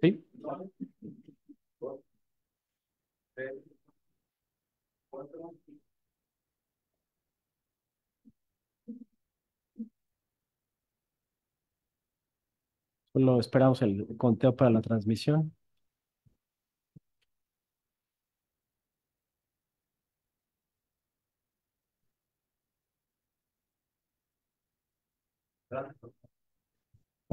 Sí. Solo esperamos el conteo para la transmisión.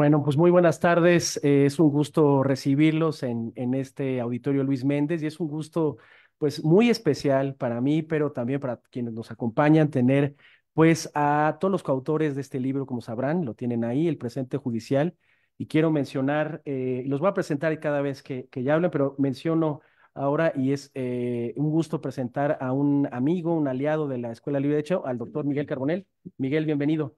Bueno, pues muy buenas tardes. Eh, es un gusto recibirlos en, este auditorio Luis Méndez y es un gusto pues muy especial para mí, pero también para quienes nos acompañan, tener pues a todos los coautores de este libro, como sabrán, lo tienen ahí, el presente judicial. Y quiero mencionar, eh, los voy a presentar cada vez que, que ya hablen, pero menciono ahora y es eh, un gusto presentar a un amigo, un aliado de la Escuela Libre de Hecho, al doctor Miguel Carbonel. Miguel, bienvenido.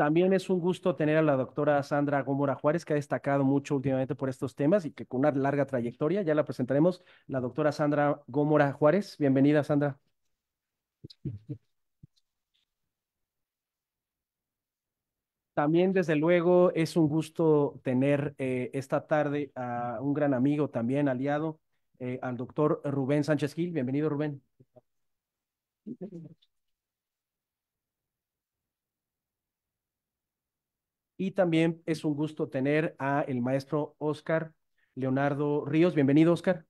También es un gusto tener a la doctora Sandra Gómora Juárez, que ha destacado mucho últimamente por estos temas y que con una larga trayectoria ya la presentaremos. La doctora Sandra Gómora Juárez, bienvenida Sandra. También, desde luego, es un gusto tener eh, esta tarde a un gran amigo también, aliado, eh, al doctor Rubén Sánchez Gil. Bienvenido, Rubén. Y también es un gusto tener a el maestro Oscar Leonardo Ríos. Bienvenido, Oscar.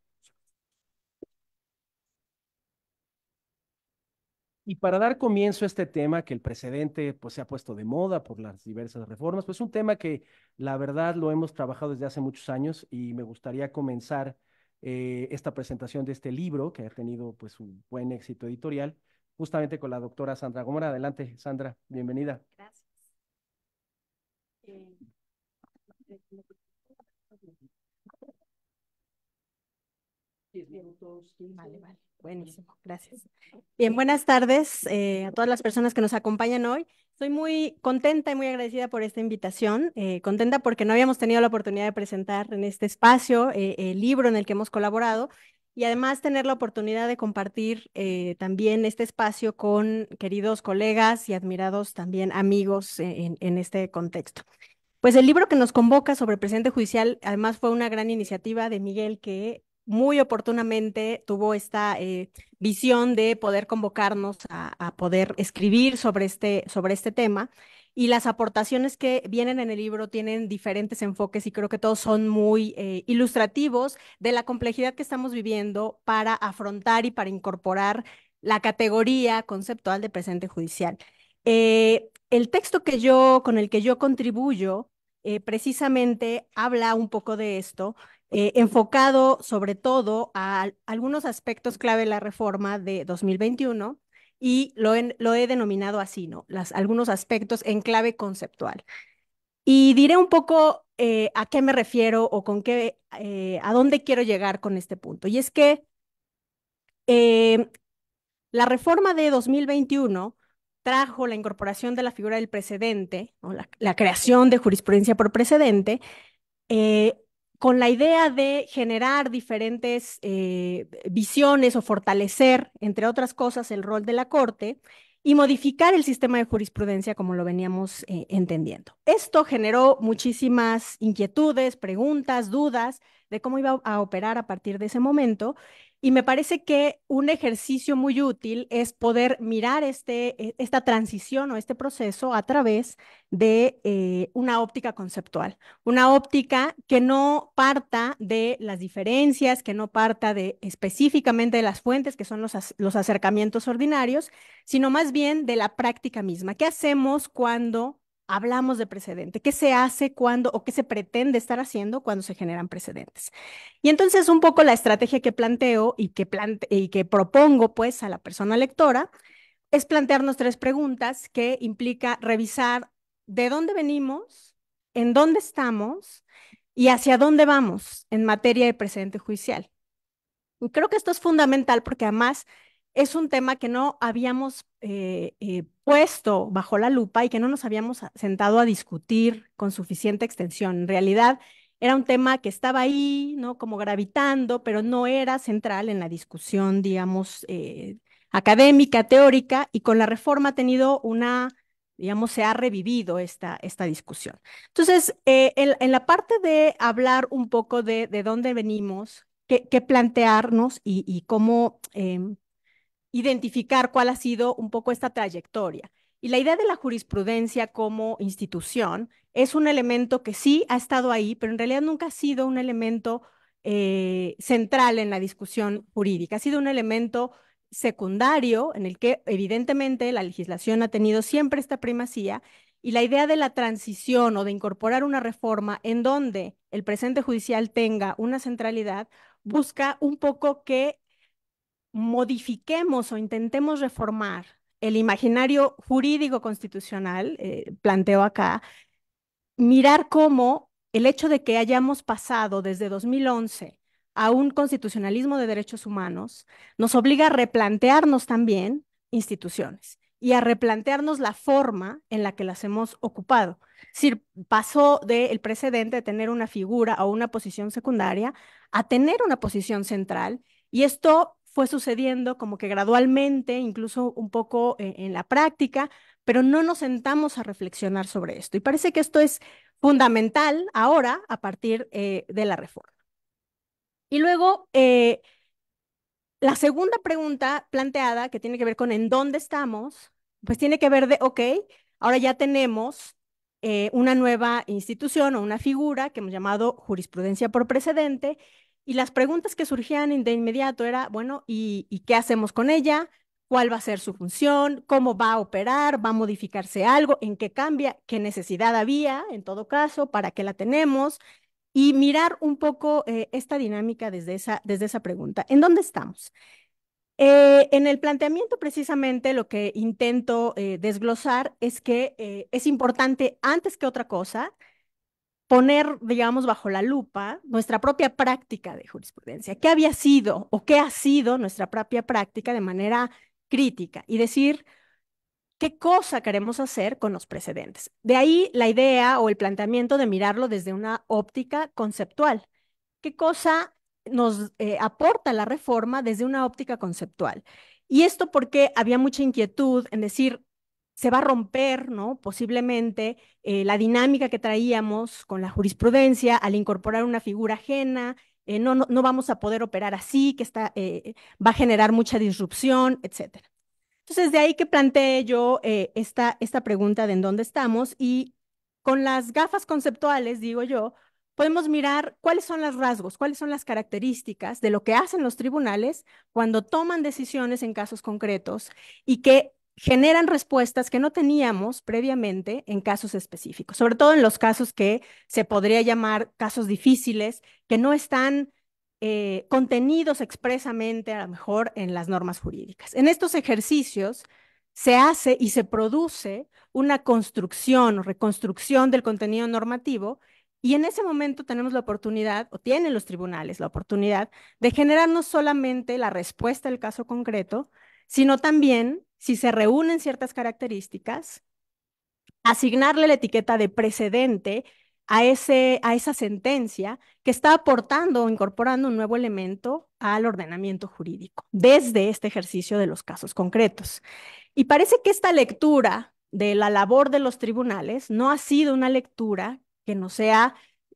Y para dar comienzo a este tema que el precedente pues, se ha puesto de moda por las diversas reformas, pues un tema que la verdad lo hemos trabajado desde hace muchos años y me gustaría comenzar eh, esta presentación de este libro que ha tenido pues un buen éxito editorial, justamente con la doctora Sandra Gómez. Adelante, Sandra, bienvenida. Gracias. Buenísimo, gracias. Bien, buenas tardes eh, a todas las personas que nos acompañan hoy. Estoy muy contenta y muy agradecida por esta invitación. Eh, contenta porque no habíamos tenido la oportunidad de presentar en este espacio eh, el libro en el que hemos colaborado y además tener la oportunidad de compartir eh, también este espacio con queridos colegas y admirados también amigos e, en, este contexto. Pues el libro que nos convoca sobre presente judicial, además fue una gran iniciativa de Miguel que muy oportunamente tuvo esta eh, visión de poder convocarnos a, poder escribir sobre este, sobre este tema y las aportaciones que vienen en el libro tienen diferentes enfoques y creo que todos son muy eh, ilustrativos de la complejidad que estamos viviendo para afrontar y para incorporar la categoría conceptual de presente judicial. Eh, el texto que yo, con el que yo contribuyo eh, precisamente habla un poco de esto, enfocado sobre todo a algunos aspectos clave de la reforma de 2021 y lo he, lo he denominado así, ¿no? algunos aspectos en clave conceptual. Y diré un poco eh, a qué me refiero o con qué, eh, a dónde quiero llegar con este punto. Y es que eh, la reforma de 2021 trajo la incorporación de la figura del precedente, o la, creación de jurisprudencia por precedente, con la idea de generar diferentes eh, visiones o fortalecer, entre otras cosas, el rol de la Corte y modificar el sistema de jurisprudencia como lo veníamos eh, entendiendo. Esto generó muchísimas inquietudes, preguntas, dudas de cómo iba a operar a partir de ese momento y me parece que un ejercicio muy útil es poder mirar este, e, esta transición o este proceso a través de eh, una óptica conceptual, una óptica que no parta de las diferencias, que no parta de específicamente de las fuentes, que son los, los acercamientos ordinarios, sino más bien de la práctica misma. ¿Qué hacemos cuando hablamos de precedente, qué se hace cuando o qué se pretende estar haciendo cuando se generan precedentes. Y entonces un poco la estrategia que planteo y que, y que propongo pues a la persona lectora es plantearnos tres preguntas que implica revisar de dónde venimos, en dónde estamos y hacia dónde vamos en materia de precedente judicial. Y creo que esto es fundamental porque además es un tema que no habíamos eh, eh, puesto bajo la lupa y que no nos habíamos sentado a discutir con suficiente extensión. En realidad era un tema que estaba ahí, ¿no? Como gravitando, pero no era central en la discusión, digamos, eh, académica, teórica, y con la reforma ha tenido una digamos, se ha revivido esta, esta discusión. Entonces, en, la parte de hablar un poco de, de dónde venimos, qué, plantearnos y cómo em, identificar cuál ha sido un poco esta trayectoria. Y la idea de la jurisprudencia como institución es un elemento que sí ha estado ahí, pero en realidad nunca ha sido un elemento eh, central en la discusión jurídica, ha sido un elemento secundario en el que evidentemente la legislación ha tenido siempre esta primacía y la idea de la transición o de incorporar una reforma en donde el presente judicial tenga una centralidad busca un poco que modifiquemos o intentemos reformar el imaginario jurídico constitucional, eh, planteo acá, mirar cómo el hecho de que hayamos pasado desde 2011 a un constitucionalismo de derechos humanos nos obliga a replantearnos también instituciones y a replantearnos la forma en la que las hemos ocupado. Es decir, pasó del precedente de tener una figura o una posición secundaria a tener una posición central y esto fue sucediendo como que gradualmente, incluso un poco eh, en la práctica, pero no nos sentamos a reflexionar sobre esto. Y parece que esto es fundamental ahora a partir eh, de la reforma. Y luego, eh, la segunda pregunta planteada que tiene que ver con en dónde estamos, pues tiene que ver de, ok, ahora ya tenemos una nueva institución o una figura que hemos llamado jurisprudencia por precedente y las preguntas que surgían de inmediato era, bueno, ¿y, qué hacemos con ella? ¿Cuál va a ser su función? ¿Cómo va a operar? ¿Va a modificarse algo? ¿En qué cambia? ¿Qué necesidad había en todo caso? ¿Para qué la tenemos? Y mirar un poco eh, esta dinámica desde esa, desde esa pregunta. ¿En dónde estamos? Eh, en el planteamiento, precisamente, lo que intento eh, desglosar es que es importante, antes que otra cosa, poner, digamos, bajo la lupa nuestra propia práctica de jurisprudencia, qué había sido o qué ha sido nuestra propia práctica de manera crítica y decir qué cosa queremos hacer con los precedentes. De ahí la idea o el planteamiento de mirarlo desde una óptica conceptual. ¿Qué cosa nos eh, aporta la reforma desde una óptica conceptual? Y esto porque había mucha inquietud en decir, se va a romper, ¿no? Posiblemente eh, la dinámica que traíamos con la jurisprudencia al incorporar una figura ajena, eh, no, no, vamos a poder operar así, que está, eh, va a generar mucha disrupción, etc. Entonces, de ahí que planteé yo esta, esta pregunta de en dónde estamos y con las gafas conceptuales, digo yo, podemos mirar cuáles son los rasgos, cuáles son las características de lo que hacen los tribunales cuando toman decisiones en casos concretos y que generan respuestas que no teníamos previamente en casos específicos, sobre todo en los casos que se podría llamar casos difíciles, que no están eh, contenidos expresamente a lo mejor en las normas jurídicas. En estos ejercicios se hace y se produce una construcción o reconstrucción del contenido normativo y en ese momento tenemos la oportunidad, o tienen los tribunales la oportunidad, de generar no solamente la respuesta al caso concreto, sino también si se reúnen ciertas características, asignarle la etiqueta de precedente a, ese, a esa sentencia que está aportando o incorporando un nuevo elemento al ordenamiento jurídico desde este ejercicio de los casos concretos. Y parece que esta lectura de la labor de los tribunales no ha sido una lectura que no sea,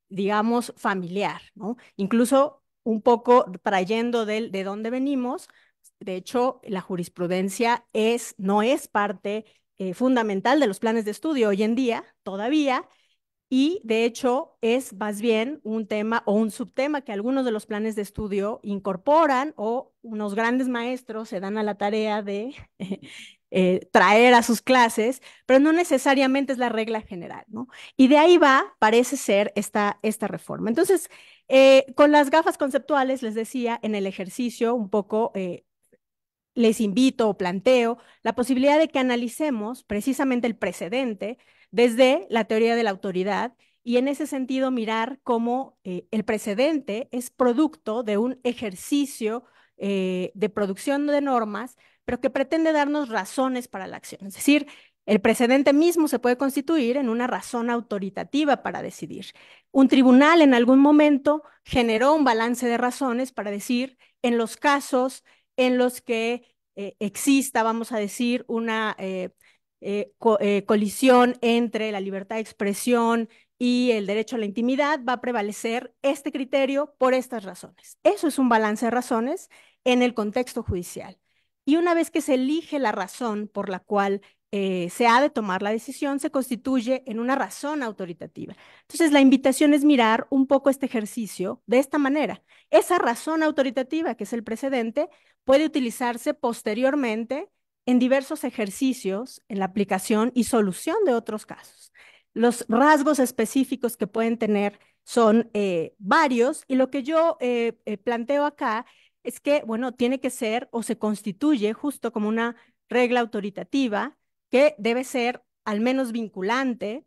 digamos, familiar, ¿no? Incluso un poco trayendo del de dónde venimos, de hecho, la jurisprudencia es, no es parte eh, fundamental de los planes de estudio hoy en día, todavía, y de hecho es más bien un tema o un subtema que algunos de los planes de estudio incorporan o unos grandes maestros se dan a la tarea de eh, traer a sus clases, pero no necesariamente es la regla general, ¿no? Y de ahí va, parece ser, esta, esta reforma. Entonces, eh, con las gafas conceptuales, les decía, en el ejercicio un poco les invito o planteo la posibilidad de que analicemos precisamente el precedente desde la teoría de la autoridad y en ese sentido mirar cómo eh, el precedente es producto de un ejercicio eh, de producción de normas, pero que pretende darnos razones para la acción. Es decir, el precedente mismo se puede constituir en una razón autoritativa para decidir. Un tribunal en algún momento generó un balance de razones para decir, en los casos en los que eh, exista, vamos a decir, una eh, eh, colisión entre la libertad de expresión y el derecho a la intimidad, va a prevalecer este criterio por estas razones. Eso es un balance de razones en el contexto judicial. Y una vez que se elige la razón por la cual eh, se ha de tomar la decisión se constituye en una razón autoritativa. Entonces, la invitación es mirar un poco este ejercicio de esta manera. Esa razón autoritativa, que es el precedente, puede utilizarse posteriormente en diversos ejercicios, en la aplicación y solución de otros casos. Los rasgos específicos que pueden tener son eh, varios y lo que yo eh, planteo acá es que, bueno, tiene que ser o se constituye justo como una regla autoritativa que debe ser al menos vinculante,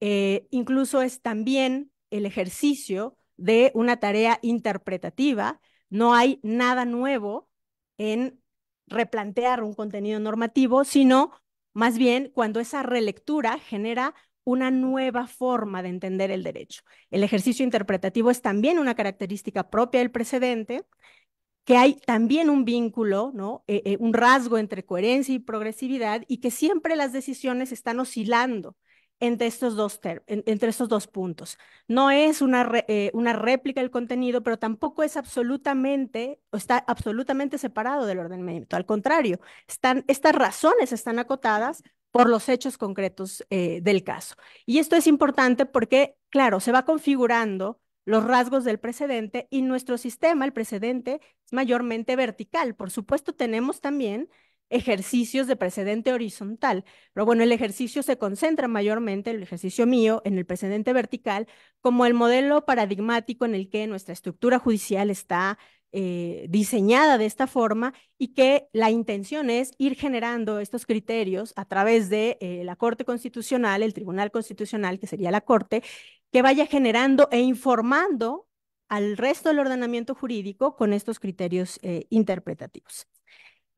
eh, incluso es también el ejercicio de una tarea interpretativa. No hay nada nuevo en replantear un contenido normativo, sino más bien cuando esa relectura genera una nueva forma de entender el derecho. El ejercicio interpretativo es también una característica propia del precedente que hay también un vínculo, ¿no? Eh, eh, un rasgo entre coherencia y progresividad y que siempre las decisiones están oscilando entre estos dos, entre estos dos puntos. No es una, eh, una réplica del contenido, pero tampoco es absolutamente, o está absolutamente separado del ordenamiento. Al contrario, están, estas razones están acotadas por los hechos concretos del caso. Y esto es importante porque, claro, se va configurando los rasgos del precedente y nuestro sistema, el precedente, es mayormente vertical. Por supuesto, tenemos también ejercicios de precedente horizontal, pero bueno, el ejercicio se concentra mayormente, el ejercicio mío, en el precedente vertical, como el modelo paradigmático en el que nuestra estructura judicial está eh, diseñada de esta forma y que la intención es ir generando estos criterios a través de eh, la Corte Constitucional, el Tribunal Constitucional, que sería la Corte, que vaya generando e informando al resto del ordenamiento jurídico con estos criterios eh, interpretativos.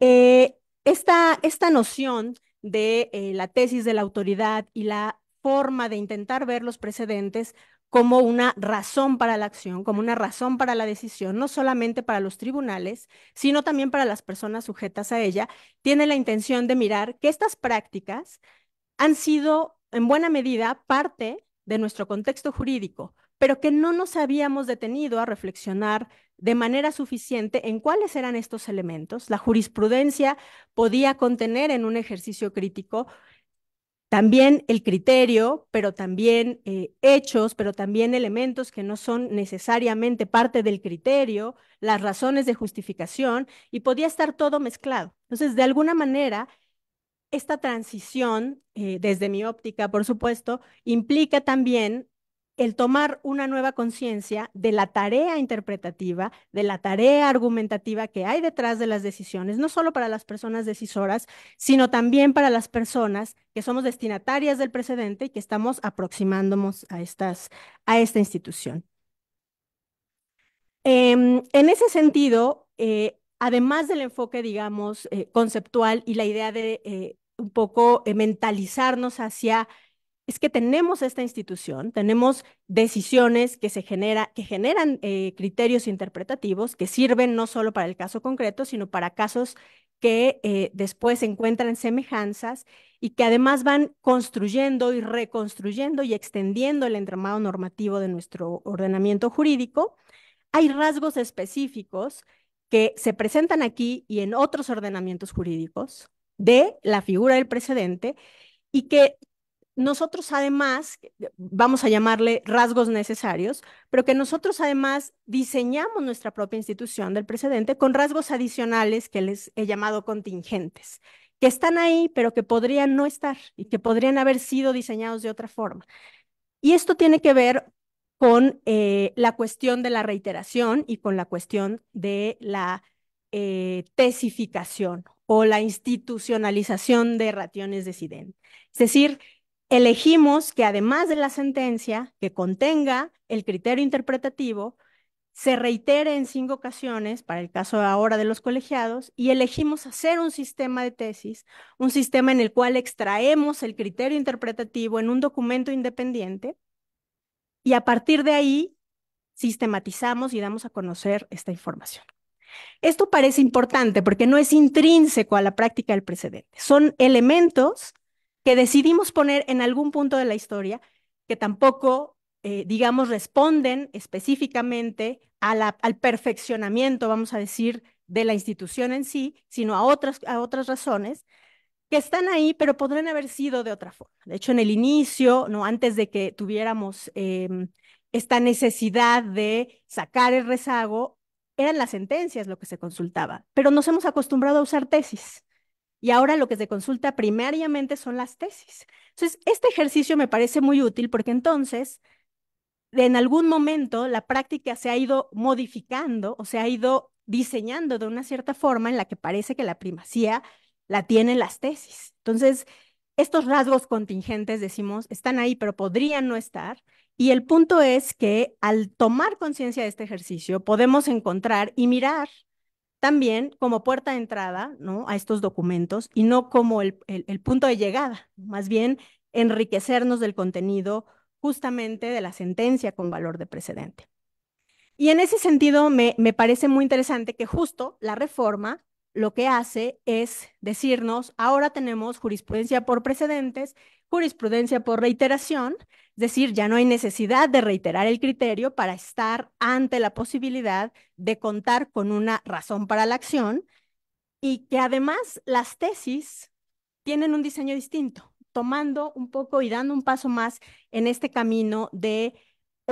Eh, esta, esta, noción de eh, la tesis de la autoridad y la forma de intentar ver los precedentes como una razón para la acción, como una razón para la decisión, no solamente para los tribunales, sino también para las personas sujetas a ella, tiene la intención de mirar que estas prácticas han sido en buena medida parte de nuestro contexto jurídico, pero que no nos habíamos detenido a reflexionar de manera suficiente en cuáles eran estos elementos. La jurisprudencia podía contener en un ejercicio crítico también el criterio, pero también eh, hechos, pero también elementos que no son necesariamente parte del criterio, las razones de justificación, y podía estar todo mezclado. Entonces, de alguna manera, esta transición, eh, desde mi óptica, por supuesto, implica también el tomar una nueva conciencia de la tarea interpretativa, de la tarea argumentativa que hay detrás de las decisiones, no solo para las personas decisoras, sino también para las personas que somos destinatarias del precedente y que estamos aproximándonos a, estas, a esta institución. Em, en ese sentido, eh, además del enfoque, digamos, eh, conceptual y la idea de eh, un poco eh, mentalizarnos hacia, es que tenemos esta institución, tenemos decisiones que, se genera, que generan criterios interpretativos que sirven no solo para el caso concreto, sino para casos que después encuentran semejanzas y que además van construyendo y reconstruyendo y extendiendo el entramado normativo de nuestro ordenamiento jurídico. Hay rasgos específicos que se presentan aquí y en otros ordenamientos jurídicos de la figura del precedente y que nosotros además, vamos a llamarle rasgos necesarios, pero que nosotros además diseñamos nuestra propia institución del precedente con rasgos adicionales que les he llamado contingentes, que están ahí, pero que podrían no estar y que podrían haber sido diseñados de otra forma. Y esto tiene que ver con eh, la cuestión de la reiteración y con la cuestión de la eh, tesificación o la institucionalización de de SIDEN. Es decir, elegimos que además de la sentencia que contenga el criterio interpretativo, se reitere en cinco ocasiones, para el caso ahora de los colegiados, y elegimos hacer un sistema de tesis, un sistema en el cual extraemos el criterio interpretativo en un documento independiente y a partir de ahí, sistematizamos y damos a conocer esta información. Esto parece importante porque no es intrínseco a la práctica del precedente. Son elementos que decidimos poner en algún punto de la historia que tampoco, eh, digamos, responden específicamente al perfeccionamiento, vamos a decir, de la institución en sí, sino a a otras razones, que están ahí, pero podrían haber sido de otra forma. De hecho, en el inicio, no antes de que tuviéramos em, esta necesidad de sacar el rezago, eran las sentencias lo que se consultaba, pero nos hemos acostumbrado a usar tesis. Y ahora lo que se consulta primariamente son las tesis. Entonces, este ejercicio me parece muy útil porque entonces, en algún momento, la práctica se ha ido modificando o se ha ido diseñando de una cierta forma en la que parece que la primacía la tienen las tesis. Entonces, estos rasgos contingentes, decimos, están ahí, pero podrían no estar. Y el punto es que al tomar conciencia de este ejercicio, podemos encontrar y mirar también como puerta de entrada ¿no? a estos documentos y no como el, punto de llegada, más bien enriquecernos del contenido justamente de la sentencia con valor de precedente. Y en ese sentido me parece muy interesante que justo la reforma lo que hace es decirnos, ahora tenemos jurisprudencia por precedentes, jurisprudencia por reiteración, es decir, ya no hay necesidad de reiterar el criterio para estar ante la posibilidad de contar con una razón para la acción y que además las tesis tienen un diseño distinto, tomando un poco y dando un paso más en este camino de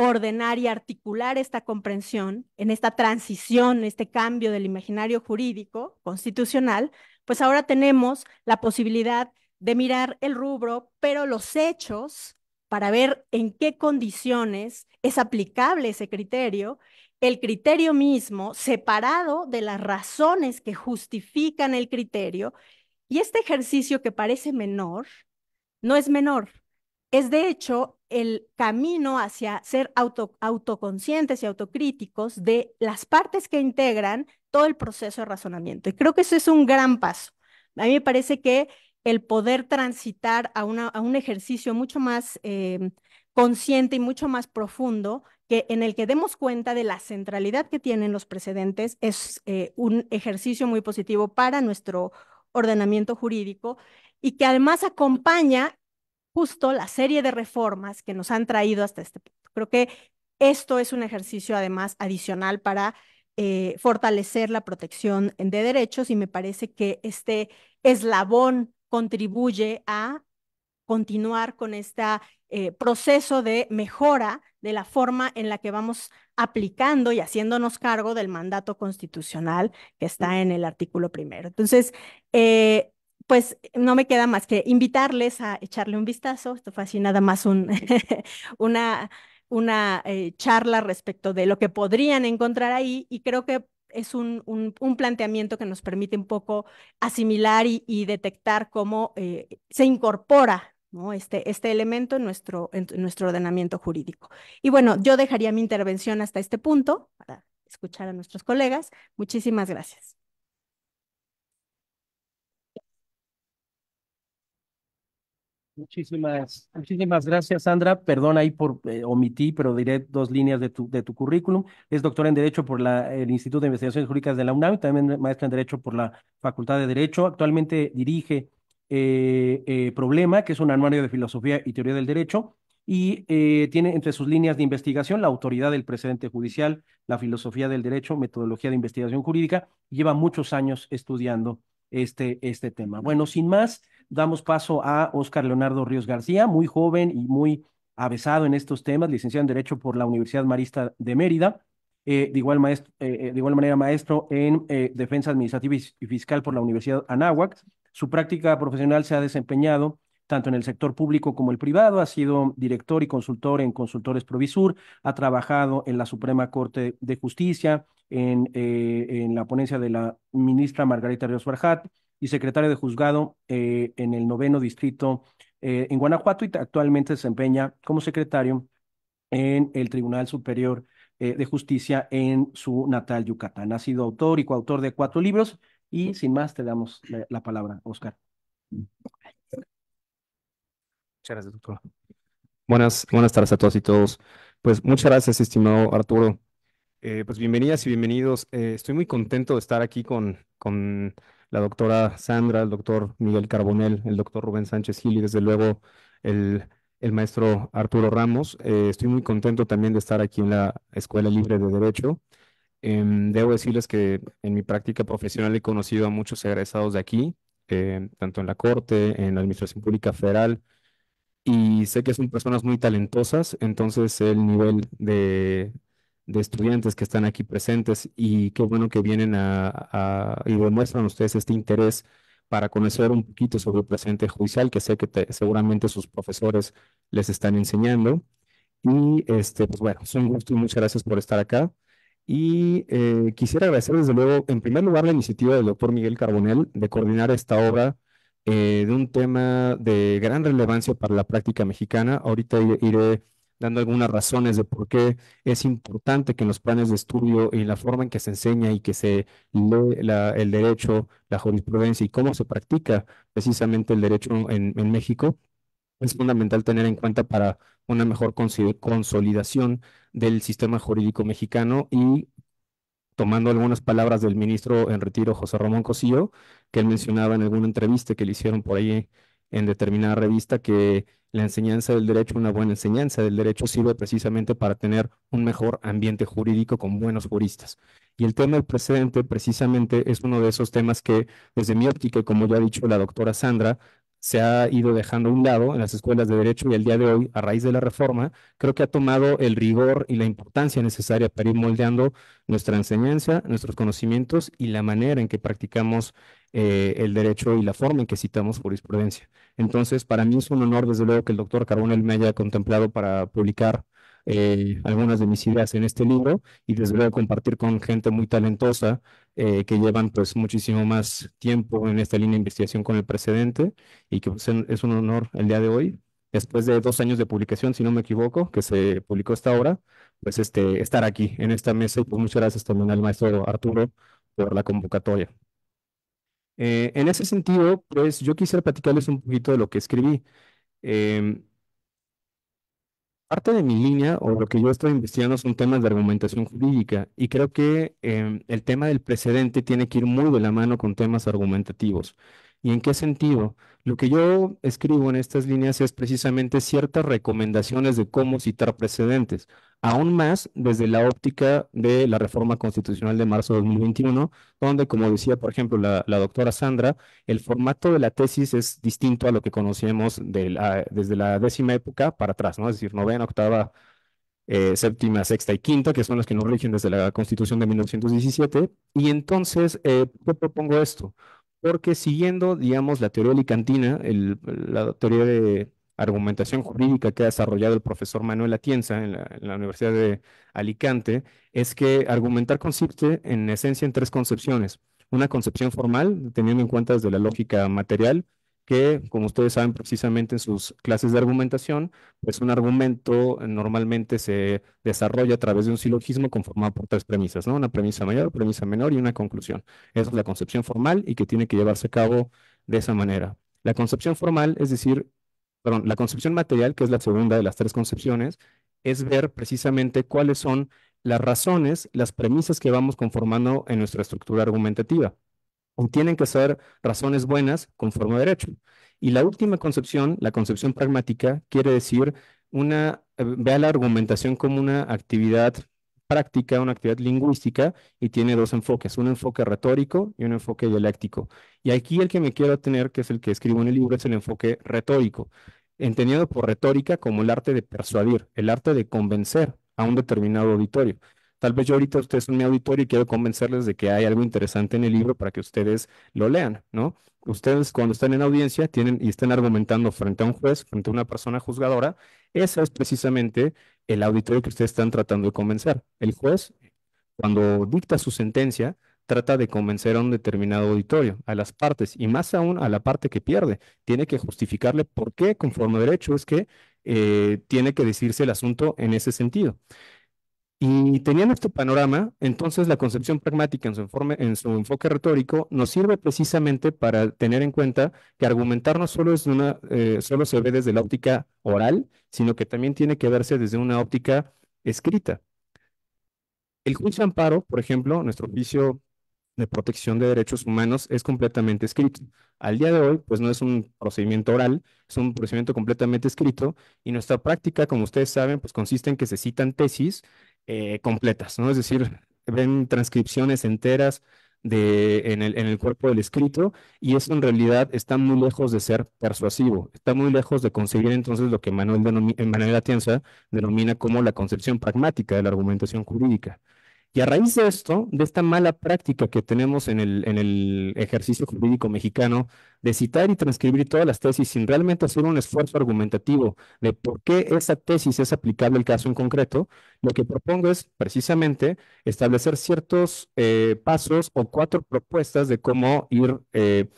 ordenar y articular esta comprensión en esta transición, este cambio del imaginario jurídico constitucional, pues ahora tenemos la posibilidad de mirar el rubro, pero los hechos para ver en qué condiciones es aplicable ese criterio, el criterio mismo separado de las razones que justifican el criterio. Y este ejercicio que parece menor, no es menor, es de hecho el camino hacia ser autoconscientes y autocríticos de las partes que integran todo el proceso de razonamiento. Y creo que eso es un gran paso. A mí me parece que el poder transitar a, a un ejercicio mucho más em, consciente y mucho más profundo, que, en el que demos cuenta de la centralidad que tienen los precedentes, es eh, un ejercicio muy positivo para nuestro ordenamiento jurídico y que además acompaña justo la serie de reformas que nos han traído hasta este punto. Creo que esto es un ejercicio además adicional para eh, fortalecer la protección de derechos y me parece que este eslabón contribuye a continuar con este proceso de mejora de la forma en la que vamos aplicando y haciéndonos cargo del mandato constitucional que está en el artículo primero. Entonces, eh, pues no me queda más que invitarles a echarle un vistazo. Esto fue así nada más una, una eh, charla respecto de lo que podrían encontrar ahí y creo que es un, planteamiento que nos permite un poco asimilar y, detectar cómo eh, se incorpora este, este elemento nuestro, en nuestro ordenamiento jurídico. Y bueno, yo dejaría mi intervención hasta este punto para escuchar a nuestros colegas. Muchísimas gracias. Muchísimas, muchísimas gracias, Sandra. Perdón ahí por eh, omitir pero diré dos líneas de tu, de tu currículum. Es doctor en Derecho por la, el Instituto de Investigaciones Jurídicas de la UNAM, y también maestra en Derecho por la Facultad de Derecho. Actualmente dirige eh, eh, Problema, que es un anuario de filosofía y teoría del derecho, y tiene entre sus líneas de investigación la autoridad del precedente judicial, la filosofía del derecho, metodología de investigación jurídica, lleva muchos años estudiando este, este tema. Bueno, sin más damos paso a Óscar Leonardo Ríos García, muy joven y muy avesado en estos temas, licenciado en Derecho por la Universidad Marista de Mérida, eh, eh, eh, de, igual manera maestro en Defensa Administrativa y Fiscal por la Universidad Anáhuac. Su práctica profesional se ha desempeñado tanto en el sector público como el privado, ha sido director y consultor en Consultores Provisur, ha trabajado en la Suprema Corte de Justicia, en, la ponencia de la ministra Margarita Ríos Barjat, y secretario de juzgado eh, en el noveno distrito eh, en Guanajuato y actualmente desempeña como secretario en el Tribunal Superior eh, de Justicia en su natal Yucatán. Ha sido autor y coautor de cuatro libros y sin más te damos la, palabra, Oscar. Muchas gracias, doctor. Buenas, buenas tardes a todos y todos. Pues muchas gracias, estimado Arturo. pues bienvenidas y bienvenidos. estoy muy contento de estar aquí con, con la doctora Sandra, el doctor Miguel Carbonel, el doctor Rubén Sánchez Gil y desde luego el, maestro Arturo Ramos. Eh, estoy muy contento también de estar aquí en la Escuela Libre de Derecho. Em, debo decirles que en mi práctica profesional he conocido a muchos egresados de aquí, em, tanto en la Corte, en la Administración Pública Federal, y sé que son personas muy talentosas, entonces el nivel de de estudiantes que están aquí presentes y qué bueno que vienen a, y demuestran ustedes este interés para conocer un poquito sobre el presente judicial, que sé que seguramente sus profesores les están enseñando. Y este, pues bueno, es un gusto y muchas gracias por estar acá. Y eh, quisiera agradecer desde luego, en primer lugar, la iniciativa del doctor Miguel Carbonel de coordinar esta obra eh, de un tema de gran relevancia para la práctica mexicana. Ahorita iré dando algunas razones de por qué es importante que en los planes de estudio y la forma en que se enseña y que se lee el derecho, la jurisprudencia y cómo se practica precisamente el derecho en, en México, es fundamental tener en cuenta para una mejor consolidación del sistema jurídico mexicano y tomando algunas palabras del ministro en retiro José Ramón Cosillo, que él mencionaba en alguna entrevista que le hicieron por ahí en determinada revista que la enseñanza del derecho, una buena enseñanza del derecho, sirve precisamente para tener un mejor ambiente jurídico con buenos juristas. Y el tema del precedente precisamente es uno de esos temas que, desde mi óptica, como ya ha dicho la doctora Sandra, se ha ido dejando a un lado en las escuelas de derecho y al día de hoy, a raíz de la reforma, creo que ha tomado el rigor y la importancia necesaria para ir moldeando nuestra enseñanza, nuestros conocimientos y la manera en que practicamos eh, el derecho y la forma en que citamos jurisprudencia. Entonces, para mí es un honor, desde luego, que el doctor Carbonell me haya contemplado para publicar eh, algunas de mis ideas en este libro y desde luego compartir con gente muy talentosa eh, que llevan pues muchísimo más tiempo en esta línea de investigación con el precedente y que pues, es un honor el día de hoy después de dos años de publicación, si no me equivoco, que se publicó esta obra, pues este, estar aquí en esta mesa y pues muchas gracias también al maestro Arturo por la convocatoria. Eh, en ese sentido, pues yo quisiera platicarles un poquito de lo que escribí. Em, Parte de mi línea o lo que yo estoy investigando son temas de argumentación jurídica y creo que em, el tema del precedente tiene que ir muy de la mano con temas argumentativos. ¿Y en qué sentido? Lo que yo escribo en estas líneas es precisamente ciertas recomendaciones de cómo citar precedentes, aún más desde la óptica de la reforma constitucional de marzo de 2021, donde, como decía, por ejemplo, la, doctora Sandra, el formato de la tesis es distinto a lo que conocemos desde la décima época para atrás, ¿no? Es decir, novena, octava, eh, séptima, sexta y quinta, que son las que nos rigen desde la Constitución de 1917. Y entonces, eh, propongo esto? porque siguiendo, digamos, la teoría alicantina, la teoría de argumentación jurídica que ha desarrollado el profesor Manuel Atienza en la Universidad de Alicante, es que argumentar consiste en esencia en tres concepciones. Una concepción formal, teniendo en cuenta desde la lógica material, que, como ustedes saben precisamente en sus clases de argumentación, pues un argumento eh, normalmente se desarrolla a través de un silogismo conformado por tres premisas, ¿no? Una premisa mayor, premisa menor y una conclusión. Esa es la concepción formal y que tiene que llevarse a cabo de esa manera. La concepción formal, es decir, perdón, la concepción material, que es la segunda de las tres concepciones, es ver precisamente cuáles son las razones, las premisas que vamos conformando en nuestra estructura argumentativa. O tienen que ser razones buenas conforme a derecho. Y la última concepción, la concepción pragmática, quiere decir una, eh, vea la argumentación como una actividad práctica, una actividad lingüística y tiene dos enfoques, un enfoque retórico y un enfoque dialéctico. Y aquí el que me quiero tener, que es el que escribo en el libro, es el enfoque retórico, entendido por retórica como el arte de persuadir, el arte de convencer a un determinado auditorio. Tal vez yo ahorita ustedes son mi auditorio y quiero convencerles de que hay algo interesante en el libro para que ustedes lo lean, ¿no? Ustedes cuando están en audiencia tienen y están argumentando frente a un juez, frente a una persona juzgadora, ese es precisamente el auditorio que ustedes están tratando de convencer. El juez, cuando dicta su sentencia, trata de convencer a un determinado auditorio, a las partes, y más aún a la parte que pierde. Tiene que justificarle por qué, conforme a derecho, es que eh, tiene que decirse el asunto en ese sentido. Y teniendo este panorama, entonces la concepción pragmática en su, en su enfoque retórico nos sirve precisamente para tener en cuenta que argumentar no solo, es eh, solo se ve desde la óptica oral, sino que también tiene que verse desde una óptica escrita. El juicio amparo, por ejemplo, nuestro oficio de protección de derechos humanos es completamente escrito. Al día de hoy, pues no es un procedimiento oral, es un procedimiento completamente escrito y nuestra práctica, como ustedes saben, pues consiste en que se citan tesis eh, completas, ¿no? Es decir, ven transcripciones enteras de, en, el, en el cuerpo del escrito y eso en realidad está muy lejos de ser persuasivo, está muy lejos de conseguir entonces lo que Manuel, Manuel Atienza denomina como la concepción pragmática de la argumentación jurídica. Y a raíz de esto, de esta mala práctica que tenemos en el, en el ejercicio jurídico mexicano de citar y transcribir todas las tesis sin realmente hacer un esfuerzo argumentativo de por qué esa tesis es aplicable al caso en concreto, lo que propongo es precisamente establecer ciertos eh, pasos o cuatro propuestas de cómo ir eh,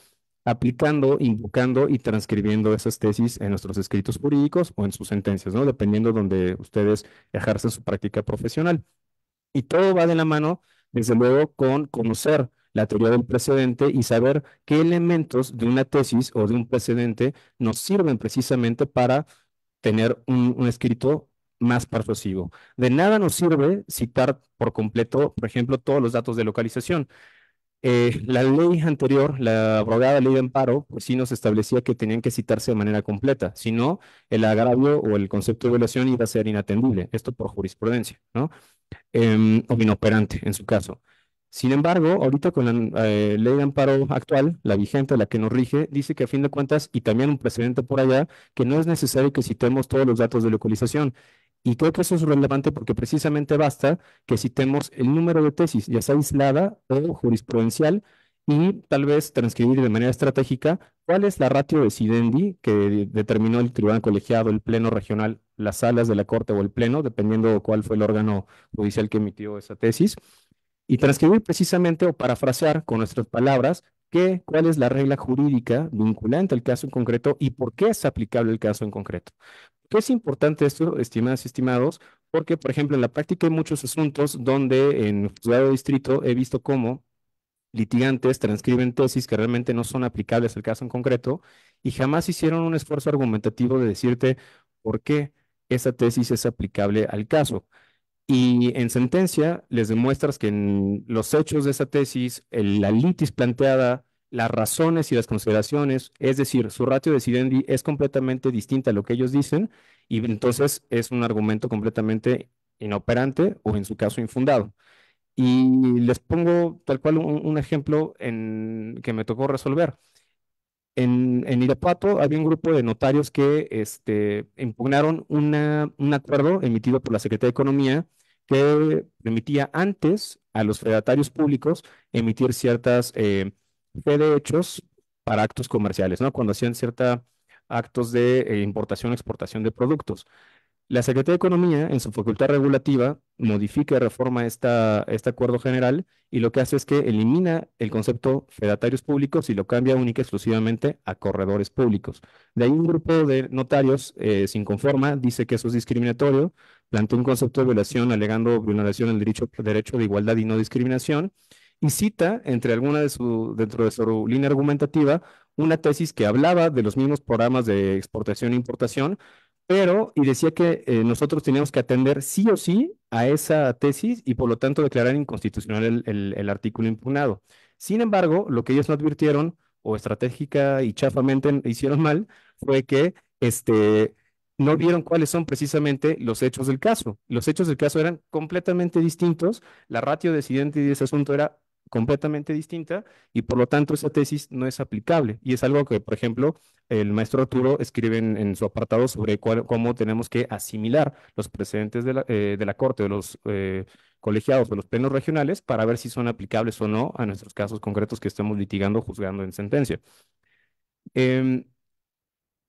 aplicando, invocando y transcribiendo esas tesis en nuestros escritos jurídicos o en sus sentencias, ¿no? dependiendo donde ustedes ejercen su práctica profesional. Y todo va de la mano, desde luego, con conocer la teoría del precedente y saber qué elementos de una tesis o de un precedente nos sirven precisamente para tener un, escrito más persuasivo. De nada nos sirve citar por completo, por ejemplo, todos los datos de localización. Eh, la ley anterior, la abrogada ley de amparo, pues sí nos establecía que tenían que citarse de manera completa, si no, el agravio o el concepto de violación iba a ser inatendible, esto por jurisprudencia, ¿no? Em, o inoperante en su caso. Sin embargo, ahorita con la eh, ley de amparo actual, la vigente, la que nos rige, dice que a fin de cuentas, y también un precedente por allá, que no es necesario que citemos todos los datos de localización. Y creo que eso es relevante porque precisamente basta que citemos el número de tesis, ya sea aislada o jurisprudencial, y tal vez transcribir de manera estratégica cuál es la ratio de Sidendi que determinó el tribunal colegiado, el pleno regional, las salas de la corte o el pleno, dependiendo cuál fue el órgano judicial que emitió esa tesis, y transcribir precisamente o parafrasear con nuestras palabras que, cuál es la regla jurídica vinculante al caso en concreto y por qué es aplicable el caso en concreto. ¿Qué es importante esto, estimadas y estimados? Porque, por ejemplo, en la práctica hay muchos asuntos donde en juzgado de distrito he visto cómo litigantes transcriben tesis que realmente no son aplicables al caso en concreto y jamás hicieron un esfuerzo argumentativo de decirte por qué esa tesis es aplicable al caso. Y en sentencia les demuestras que en los hechos de esa tesis, la litis planteada, las razones y las consideraciones, es decir, su ratio decidendi es completamente distinta a lo que ellos dicen y entonces es un argumento completamente inoperante o en su caso infundado. Y les pongo tal cual un, ejemplo en, que me tocó resolver. En, Irapuato había un grupo de notarios que este, impugnaron un acuerdo emitido por la Secretaría de Economía que permitía antes a los fedatarios públicos emitir ciertas eh, fe de hechos para actos comerciales, ¿no? Cuando hacían ciertos actos de eh, importación, exportación de productos. La Secretaría de Economía, en su facultad regulativa, modifica y reforma este acuerdo general y lo que hace es que elimina el concepto fedatarios públicos y lo cambia única y exclusivamente a corredores públicos. De ahí un grupo de notarios eh, sin conforma dice que eso es discriminatorio, plantea un concepto de violación alegando violación del derecho, derecho de igualdad y no discriminación y cita entre de su, dentro de su línea argumentativa una tesis que hablaba de los mismos programas de exportación e importación, pero, y decía que eh, nosotros teníamos que atender sí o sí a esa tesis y por lo tanto declarar inconstitucional el, artículo impugnado. Sin embargo, lo que ellos no advirtieron o estratégica y chafamente hicieron mal fue que este, no vieron cuáles son precisamente los hechos del caso. Los hechos del caso eran completamente distintos. La ratio decidente de ese asunto era completamente distinta y por lo tanto esa tesis no es aplicable. Y es algo que, por ejemplo, el maestro Arturo escribe en, su apartado sobre cómo tenemos que asimilar los precedentes de la, eh, Corte, de los eh, colegiados, de los plenos regionales, para ver si son aplicables o no a nuestros casos concretos que estemos litigando, juzgando en sentencia. Em,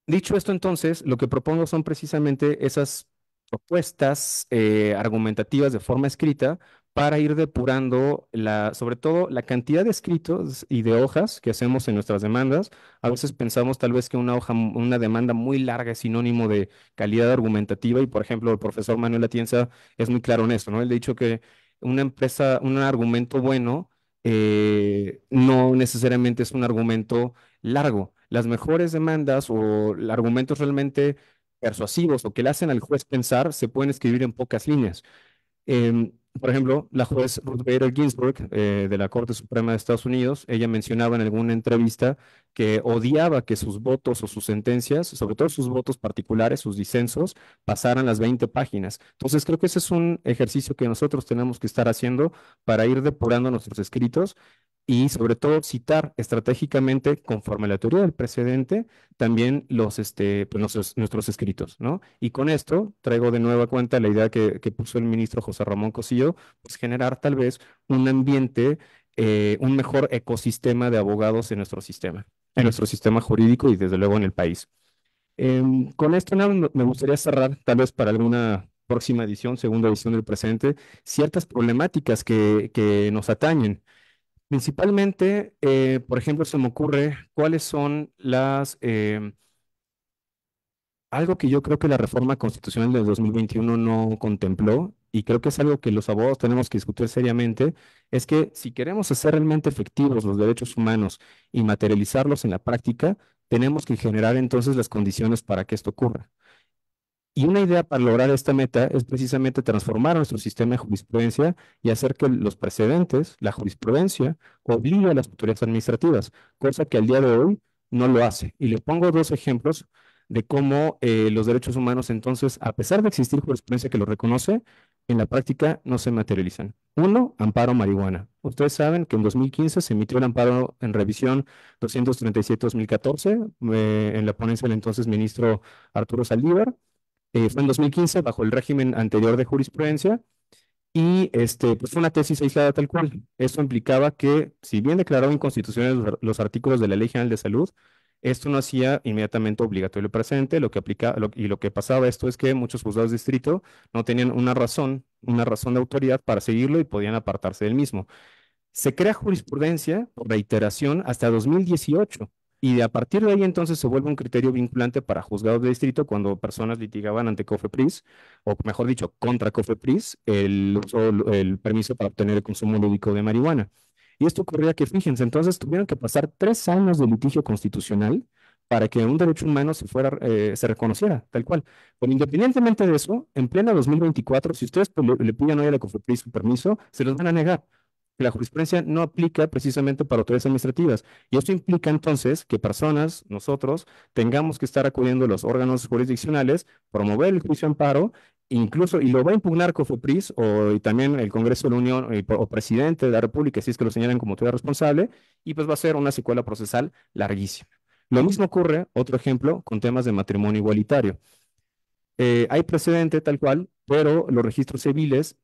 dicho esto, entonces, lo que propongo son precisamente esas propuestas eh, argumentativas de forma escrita para ir depurando la, sobre todo la cantidad de escritos y de hojas que hacemos en nuestras demandas. A veces pensamos tal vez que una hoja, una demanda muy larga es sinónimo de calidad argumentativa y, por ejemplo, el profesor Manuel Atienza es muy claro en esto. ¿no? Él ha dicho que una empresa, un argumento bueno eh, no necesariamente es un argumento largo. Las mejores demandas o argumentos realmente persuasivos o que le hacen al juez pensar se pueden escribir en pocas líneas. Em, por ejemplo, la juez Ruth Bader Ginsburg eh, de la Corte Suprema de Estados Unidos, ella mencionaba en alguna entrevista que odiaba que sus votos o sus sentencias, sobre todo sus votos particulares, sus disensos, pasaran las 20 páginas. Entonces, creo que ese es un ejercicio que nosotros tenemos que estar haciendo para ir depurando nuestros escritos y sobre todo citar estratégicamente, conforme a la teoría del precedente, también los, este, pues, nuestros, escritos, ¿no? Y con esto traigo de nueva cuenta la idea que, puso el ministro José Ramón Cosillo, pues, generar tal vez un ambiente, eh, un mejor ecosistema de abogados en nuestro sistema, en nuestro sistema jurídico y desde luego en el país. Em, con esto me gustaría cerrar, tal vez para alguna próxima edición, segunda edición del presente, ciertas problemáticas que, que nos atañen. Principalmente, eh, por ejemplo, se me ocurre cuáles son las... Eh, algo que yo creo que la reforma constitucional de 2021 no contempló, y creo que es algo que los abogados tenemos que discutir seriamente, es que si queremos hacer realmente efectivos los derechos humanos y materializarlos en la práctica, tenemos que generar entonces las condiciones para que esto ocurra. Y una idea para lograr esta meta es precisamente transformar nuestro sistema de jurisprudencia y hacer que los precedentes, la jurisprudencia, obligue a las autoridades administrativas, cosa que al día de hoy no lo hace. Y le pongo dos ejemplos de cómo eh, los derechos humanos entonces, a pesar de existir jurisprudencia que lo reconoce, en la práctica no se materializan. Uno, amparo marihuana. Ustedes saben que en 2015 se emitió el amparo en revisión 237-2014 eh, en la ponencia del entonces ministro Arturo Saldívar, eh, fue en 2015 bajo el régimen anterior de jurisprudencia y este, pues fue una tesis aislada tal cual. Esto implicaba que, si bien declaró inconstitucionales los artículos de la Ley General de Salud, esto no hacía inmediatamente obligatorio presente, lo que aplica, y lo que pasaba esto es que muchos juzgados de distrito no tenían una razón, una razón de autoridad para seguirlo y podían apartarse del mismo. Se crea jurisprudencia reiteración hasta 2018. Y de a partir de ahí entonces se vuelve un criterio vinculante para juzgados de distrito cuando personas litigaban ante COFEPRIS, o mejor dicho, contra COFEPRIS, el el permiso para obtener el consumo lúdico de marihuana. Y esto ocurría que, fíjense, entonces tuvieron que pasar tres años de litigio constitucional para que un derecho humano se, fuera, eh, se reconociera, tal cual. Pero independientemente de eso, en plena 2024, si ustedes le piden hoy a la COFEPRIS su permiso, se los van a negar que la jurisprudencia no aplica precisamente para autoridades administrativas. Y esto implica entonces que personas, nosotros, tengamos que estar acudiendo a los órganos jurisdiccionales, promover el juicio de amparo, incluso, y lo va a impugnar Cofopris, o también el Congreso de la Unión eh, o, presidente de la República, si es que lo señalan como autoridad responsable, y pues va a ser una secuela procesal larguísima. Lo mismo ocurre, otro ejemplo, con temas de matrimonio igualitario. Eh, hay precedente tal cual, pero los registros civiles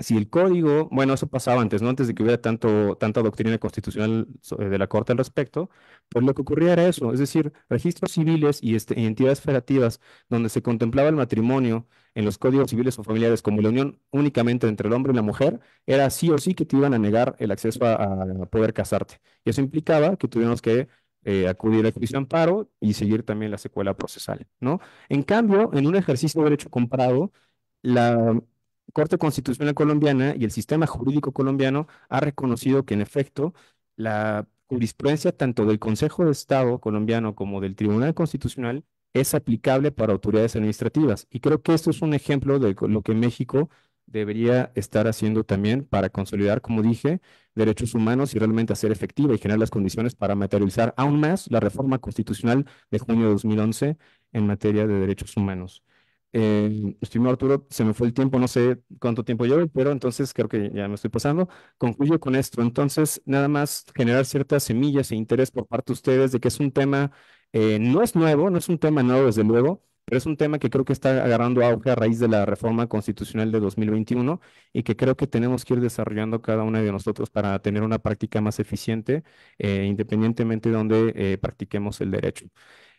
si el código, bueno, eso pasaba antes, ¿no? Antes de que hubiera tanto, tanta doctrina constitucional eh, de la Corte al respecto, pues lo que ocurría era eso, es decir, registros civiles y este, entidades federativas donde se contemplaba el matrimonio en los códigos civiles o familiares como la unión únicamente entre el hombre y la mujer, era sí o sí que te iban a negar el acceso a, poder casarte. Y eso implicaba que tuvimos que eh, acudir a juicio de amparo y seguir también la secuela procesal, ¿no? En cambio, en un ejercicio de derecho comparado, la Corte Constitucional colombiana y el sistema jurídico colombiano ha reconocido que en efecto la jurisprudencia tanto del Consejo de Estado colombiano como del Tribunal Constitucional es aplicable para autoridades administrativas. Y creo que esto es un ejemplo de lo que México debería estar haciendo también para consolidar, como dije, derechos humanos y realmente hacer efectiva y generar las condiciones para materializar aún más la reforma constitucional de junio de 2011 en materia de derechos humanos. Eh, estimado Arturo, se me fue el tiempo, no sé cuánto tiempo llevo, pero entonces creo que ya me estoy pasando. Concluyo con esto. Entonces, nada más generar ciertas semillas e interés por parte de ustedes de que es un tema, eh, no es nuevo, no es un tema nuevo desde luego, pero es un tema que creo que está agarrando auge a raíz de la reforma constitucional de 2021 y que creo que tenemos que ir desarrollando cada uno de nosotros para tener una práctica más eficiente, eh, independientemente de donde eh, practiquemos el derecho.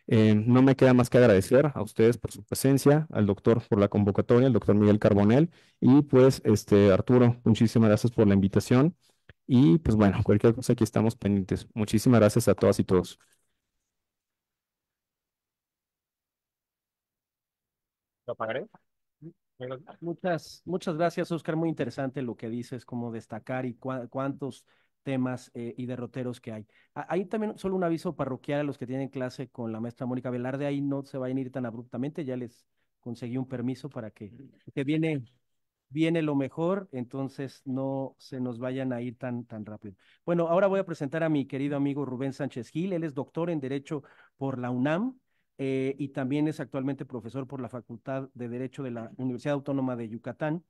Eh, no me queda más que agradecer a ustedes por su presencia, al doctor por la convocatoria, al doctor Miguel Carbonel y pues este Arturo, muchísimas gracias por la invitación y pues bueno, cualquier cosa aquí estamos pendientes. Muchísimas gracias a todas y todos. ¿Lo apagaré? Muchas, muchas gracias, Oscar. Muy interesante lo que dices, cómo destacar y cuántos temas eh, y derroteros que hay. Ahí también solo un aviso parroquial a los que tienen clase con la maestra Mónica Velarde, ahí no se vayan a ir tan abruptamente, ya les conseguí un permiso para que, que viene, viene lo mejor, entonces no se nos vayan a ir tan, tan rápido. Bueno, ahora voy a presentar a mi querido amigo Rubén Sánchez Gil, él es doctor en Derecho por la UNAM, eh, y también es actualmente profesor por la Facultad de Derecho de la Universidad Autónoma de Yucatán.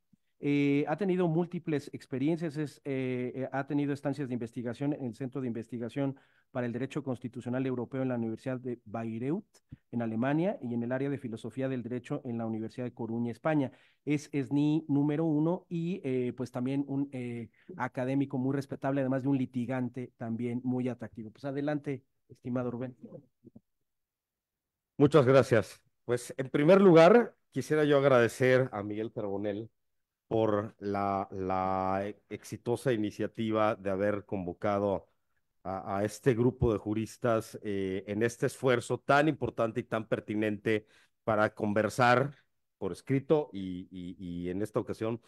Eh, ha tenido múltiples experiencias, eh, eh, ha tenido estancias de investigación en el Centro de Investigación para el Derecho Constitucional Europeo en la Universidad de Bayreuth, en Alemania, y en el área de Filosofía del Derecho en la Universidad de Coruña, España. Es SNI número uno y pues también un académico muy respetable, además de un litigante también muy atractivo. Pues adelante, estimado Rubén. Muchas gracias. Pues en primer lugar, quisiera yo agradecer a Miguel Pergonel, por la, e, exitosa iniciativa de haber convocado a, este grupo de juristas eh, en este esfuerzo tan importante y tan pertinente para conversar por escrito y, en esta ocasión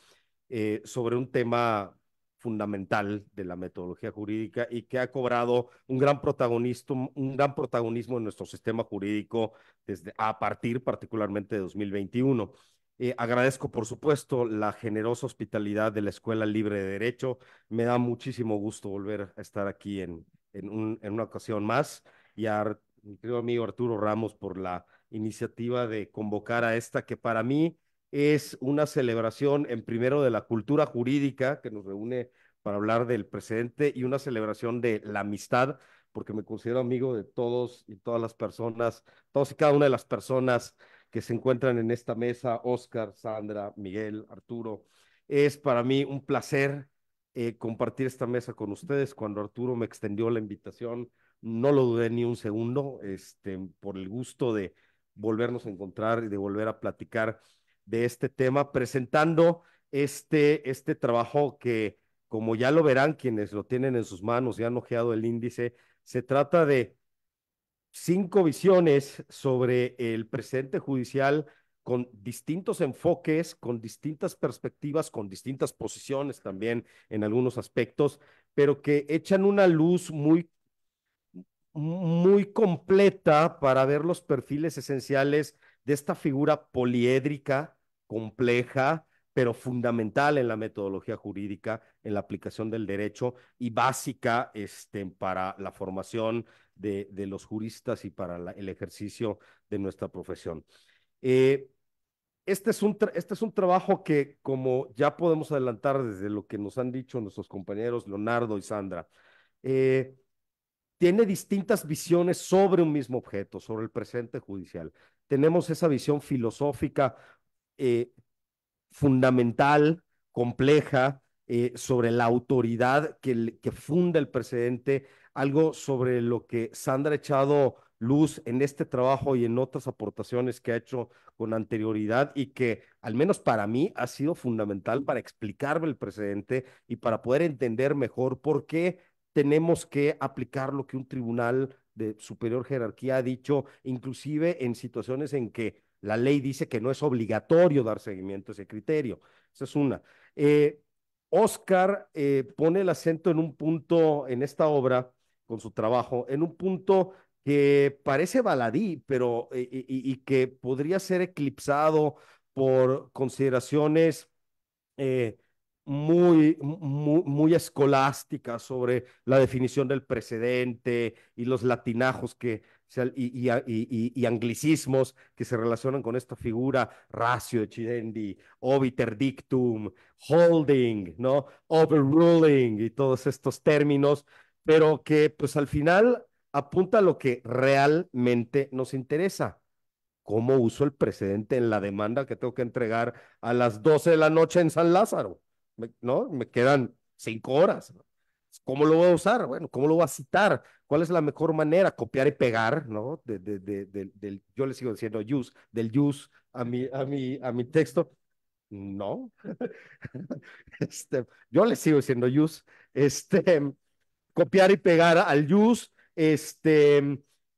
eh, sobre un tema fundamental de la metodología jurídica y que ha cobrado un gran protagonismo, un gran protagonismo en nuestro sistema jurídico desde a partir particularmente de 2021. Eh, agradezco, por supuesto, la generosa hospitalidad de la Escuela Libre de Derecho. Me da muchísimo gusto volver a estar aquí en, una ocasión más y a mi querido amigo Arturo Ramos por la iniciativa de convocar a esta que para mí es una celebración en primero de la cultura jurídica que nos reúne para hablar del Presidente y una celebración de la amistad, porque me considero amigo de todos y todas las personas, todos y cada una de las personas que se encuentran en esta mesa, Oscar, Sandra, Miguel, Arturo. Es para mí un placer eh, compartir esta mesa con ustedes. Cuando Arturo me extendió la invitación, no lo dudé ni un segundo, este, por el gusto de volvernos a encontrar y de volver a platicar de este tema, presentando este, este trabajo que, como ya lo verán quienes lo tienen en sus manos y han ojeado el índice, se trata de cinco visiones sobre el presente judicial con distintos enfoques, con distintas perspectivas, con distintas posiciones también en algunos aspectos, pero que echan una luz muy muy completa para ver los perfiles esenciales de esta figura poliédrica, compleja, pero fundamental en la metodología jurídica, en la aplicación del derecho y básica este, para la formación de, de los juristas y para el ejercicio de nuestra profesión. Eh, este, es un este es un trabajo que, como ya podemos adelantar desde lo que nos han dicho nuestros compañeros Leonardo y Sandra, eh, tiene distintas visiones sobre un mismo objeto, sobre el presente judicial. Tenemos esa visión filosófica eh, fundamental, compleja, eh, sobre la autoridad que, que funda el precedente, algo sobre lo que Sandra ha echado luz en este trabajo y en otras aportaciones que ha hecho con anterioridad y que al menos para mí ha sido fundamental para explicarme el precedente y para poder entender mejor por qué tenemos que aplicar lo que un tribunal de superior jerarquía ha dicho, inclusive en situaciones en que la ley dice que no es obligatorio dar seguimiento a ese criterio. Esa es una. Oscar eh, eh, pone el acento en un punto, en esta obra, con su trabajo, en un punto que parece baladí, pero eh, y, que podría ser eclipsado por consideraciones muy, muy, escolástica sobre la definición del precedente y los latinajos que, y, y, anglicismos que se relacionan con esta figura, ratio de Chidendi, obiter dictum, holding, ¿no? overruling y todos estos términos, pero que pues al final apunta a lo que realmente nos interesa cómo uso el precedente en la demanda que tengo que entregar a las 12 de la noche en San Lázaro me, ¿no? Me quedan cinco horas. ¿Cómo lo voy a usar? Bueno, ¿cómo lo voy a citar? ¿Cuál es la mejor manera? Copiar y pegar, ¿no? De, de, de, del, yo le sigo diciendo use, del use a mi, a mi, a mi texto. No. este, yo le sigo diciendo use. Este, copiar y pegar al use. Este, eh,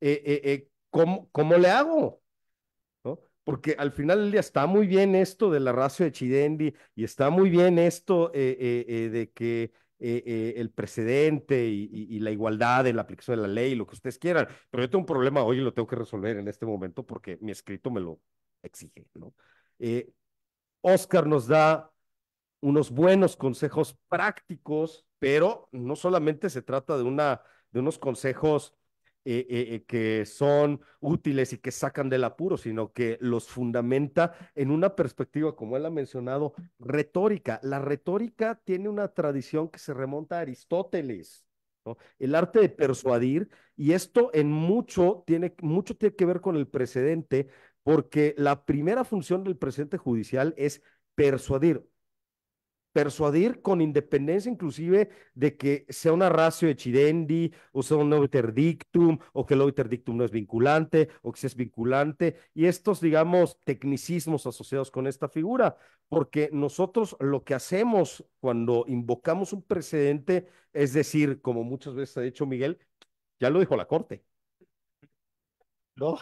eh, eh ¿cómo, ¿cómo le hago? porque al final del día está muy bien esto de la racio de Chidendi y está muy bien esto eh, eh, eh, de que el precedente y, la igualdad en la aplicación de la ley, lo que ustedes quieran, pero yo tengo un problema hoy y lo tengo que resolver en este momento porque mi escrito me lo exige, ¿no? Oscar nos da unos buenos consejos prácticos, pero no solamente se trata de una de unos consejos eh, eh, eh, que son útiles y que sacan del apuro, sino que los fundamenta en una perspectiva, como él ha mencionado, retórica. La retórica tiene una tradición que se remonta a Aristóteles. El arte de persuadir, y esto en mucho tiene, mucho que ver con el precedente, porque la primera función del precedente judicial es persuadir persuadir con independencia inclusive de que sea una ratio chidendi o sea un obiter dictum o que el obiter dictum no es vinculante o que sí es vinculante y estos digamos tecnicismos asociados con esta figura porque nosotros lo que hacemos cuando invocamos un precedente es decir como muchas veces ha dicho Miguel ya lo dijo la corte no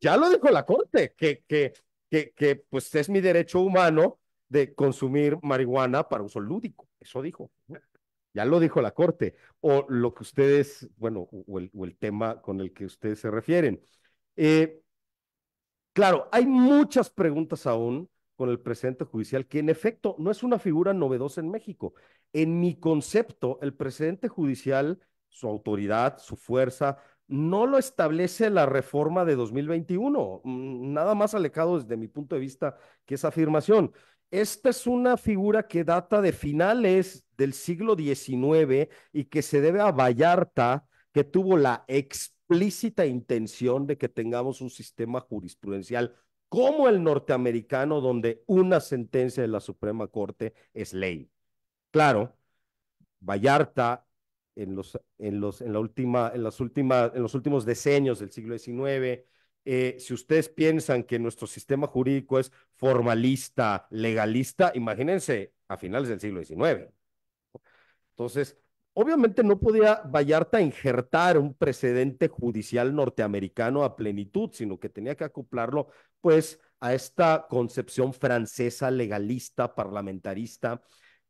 ya lo dijo la corte que que que, que pues es mi derecho humano de consumir marihuana para uso lúdico. Eso dijo. Ya lo dijo la Corte. O lo que ustedes, bueno, o el, tema con el que ustedes se refieren. Eh, claro, hay muchas preguntas aún con el presidente judicial, que en efecto no es una figura novedosa en México. En mi concepto, el presidente judicial, su autoridad, su fuerza, no lo establece la reforma de 2021. Mm, nada más alejado desde mi punto de vista que esa afirmación. Esta es una figura que data de finales del siglo XIX y que se debe a Vallarta, que tuvo la explícita intención de que tengamos un sistema jurisprudencial como el norteamericano, donde una sentencia de la Suprema Corte es ley. Claro, Vallarta en los, en los, en la última, en las últimas, en los últimos decenios del siglo XIX, eh, si ustedes piensan que nuestro sistema jurídico es formalista, legalista, imagínense a finales del siglo XIX. Entonces, obviamente no podía Vallarta injertar un precedente judicial norteamericano a plenitud, sino que tenía que acoplarlo, pues, a esta concepción francesa, legalista, parlamentarista,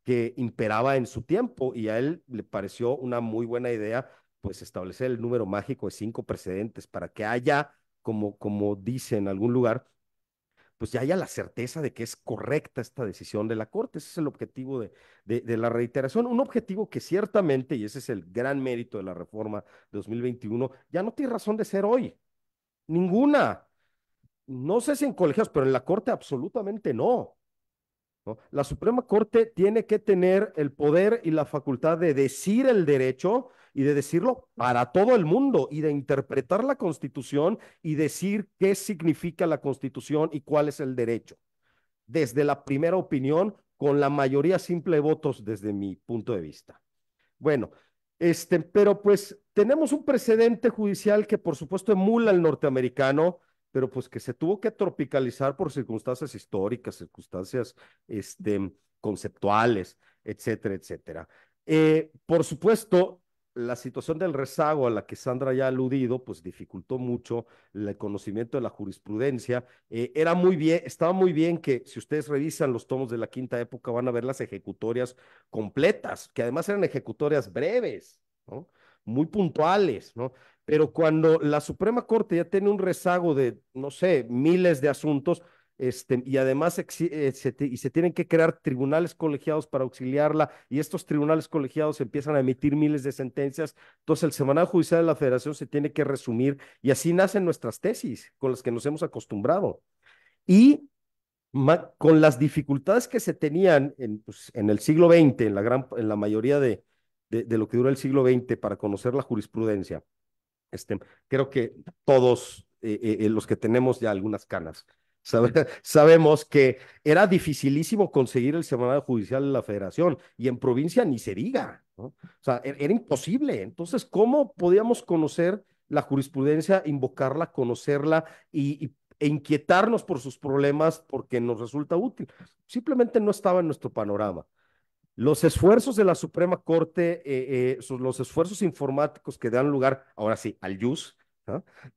que imperaba en su tiempo y a él le pareció una muy buena idea pues establecer el número mágico de cinco precedentes para que haya como, como dice en algún lugar, pues ya haya la certeza de que es correcta esta decisión de la Corte. Ese es el objetivo de, la reiteración, un objetivo que ciertamente, y ese es el gran mérito de la reforma 2021, ya no tiene razón de ser hoy. Ninguna. No sé si en colegios, pero en la Corte absolutamente no. ¿no? La Suprema Corte tiene que tener el poder y la facultad de decir el derecho y de decirlo para todo el mundo y de interpretar la constitución y decir qué significa la constitución y cuál es el derecho. Desde la primera opinión, con la mayoría simple de votos desde mi punto de vista. Bueno, este, pero pues tenemos un precedente judicial que por supuesto emula el norteamericano, pero pues que se tuvo que tropicalizar por circunstancias históricas, circunstancias este, conceptuales, etcétera, etcétera. Eh, por supuesto, la situación del rezago a la que Sandra ya ha aludido, pues dificultó mucho el conocimiento de la jurisprudencia. Eh, era muy bien, estaba muy bien que si ustedes revisan los tomos de la quinta época van a ver las ejecutorias completas, que además eran ejecutorias breves, ¿no? muy puntuales, ¿no? Pero cuando la Suprema Corte ya tiene un rezago de, no sé, miles de asuntos, este, y además eh, se, y se tienen que crear tribunales colegiados para auxiliarla, y estos tribunales colegiados empiezan a emitir miles de sentencias. Entonces, el Semanario Judicial de la Federación se tiene que resumir, y así nacen nuestras tesis con las que nos hemos acostumbrado. Y con las dificultades que se tenían en, pues, el siglo XX, en la, gran, en la mayoría de, lo que dura el siglo XX para conocer la jurisprudencia, este, creo que todos eh, eh, los que tenemos ya algunas canas, sabemos que era dificilísimo conseguir el semanario judicial de la federación y en provincia ni se diga, ¿no? o sea, e-, era, imposible. Entonces, ¿cómo podíamos conocer la jurisprudencia, invocarla, conocerla y, e inquietarnos por sus problemas porque nos resulta útil? Simplemente no estaba en nuestro panorama. Los esfuerzos de la Suprema Corte, eh, eh, los esfuerzos informáticos que dan lugar, ahora sí, al JUS,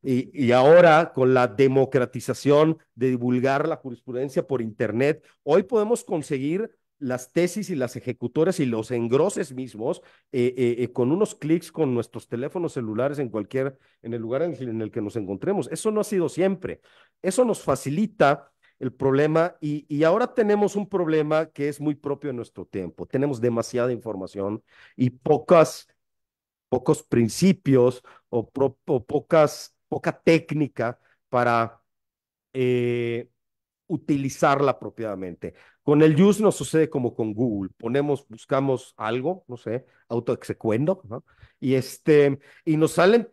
y, ahora, con la democratización de divulgar la jurisprudencia por Internet, hoy podemos conseguir las tesis y las ejecutoras y los engroses mismos eh, eh, eh, con unos clics con nuestros teléfonos celulares en cualquier, en el lugar en el, que nos encontremos. Eso no ha sido siempre. Eso nos facilita el problema y, y, ahora tenemos un problema que es muy propio de nuestro tiempo. Tenemos demasiada información y pocas pocos principios o, pocas, poca técnica para eh, utilizarla apropiadamente. Con el use nos sucede como con Google. Ponemos, buscamos algo, no sé, autoexecuendo, ¿no? Y, este, y nos salen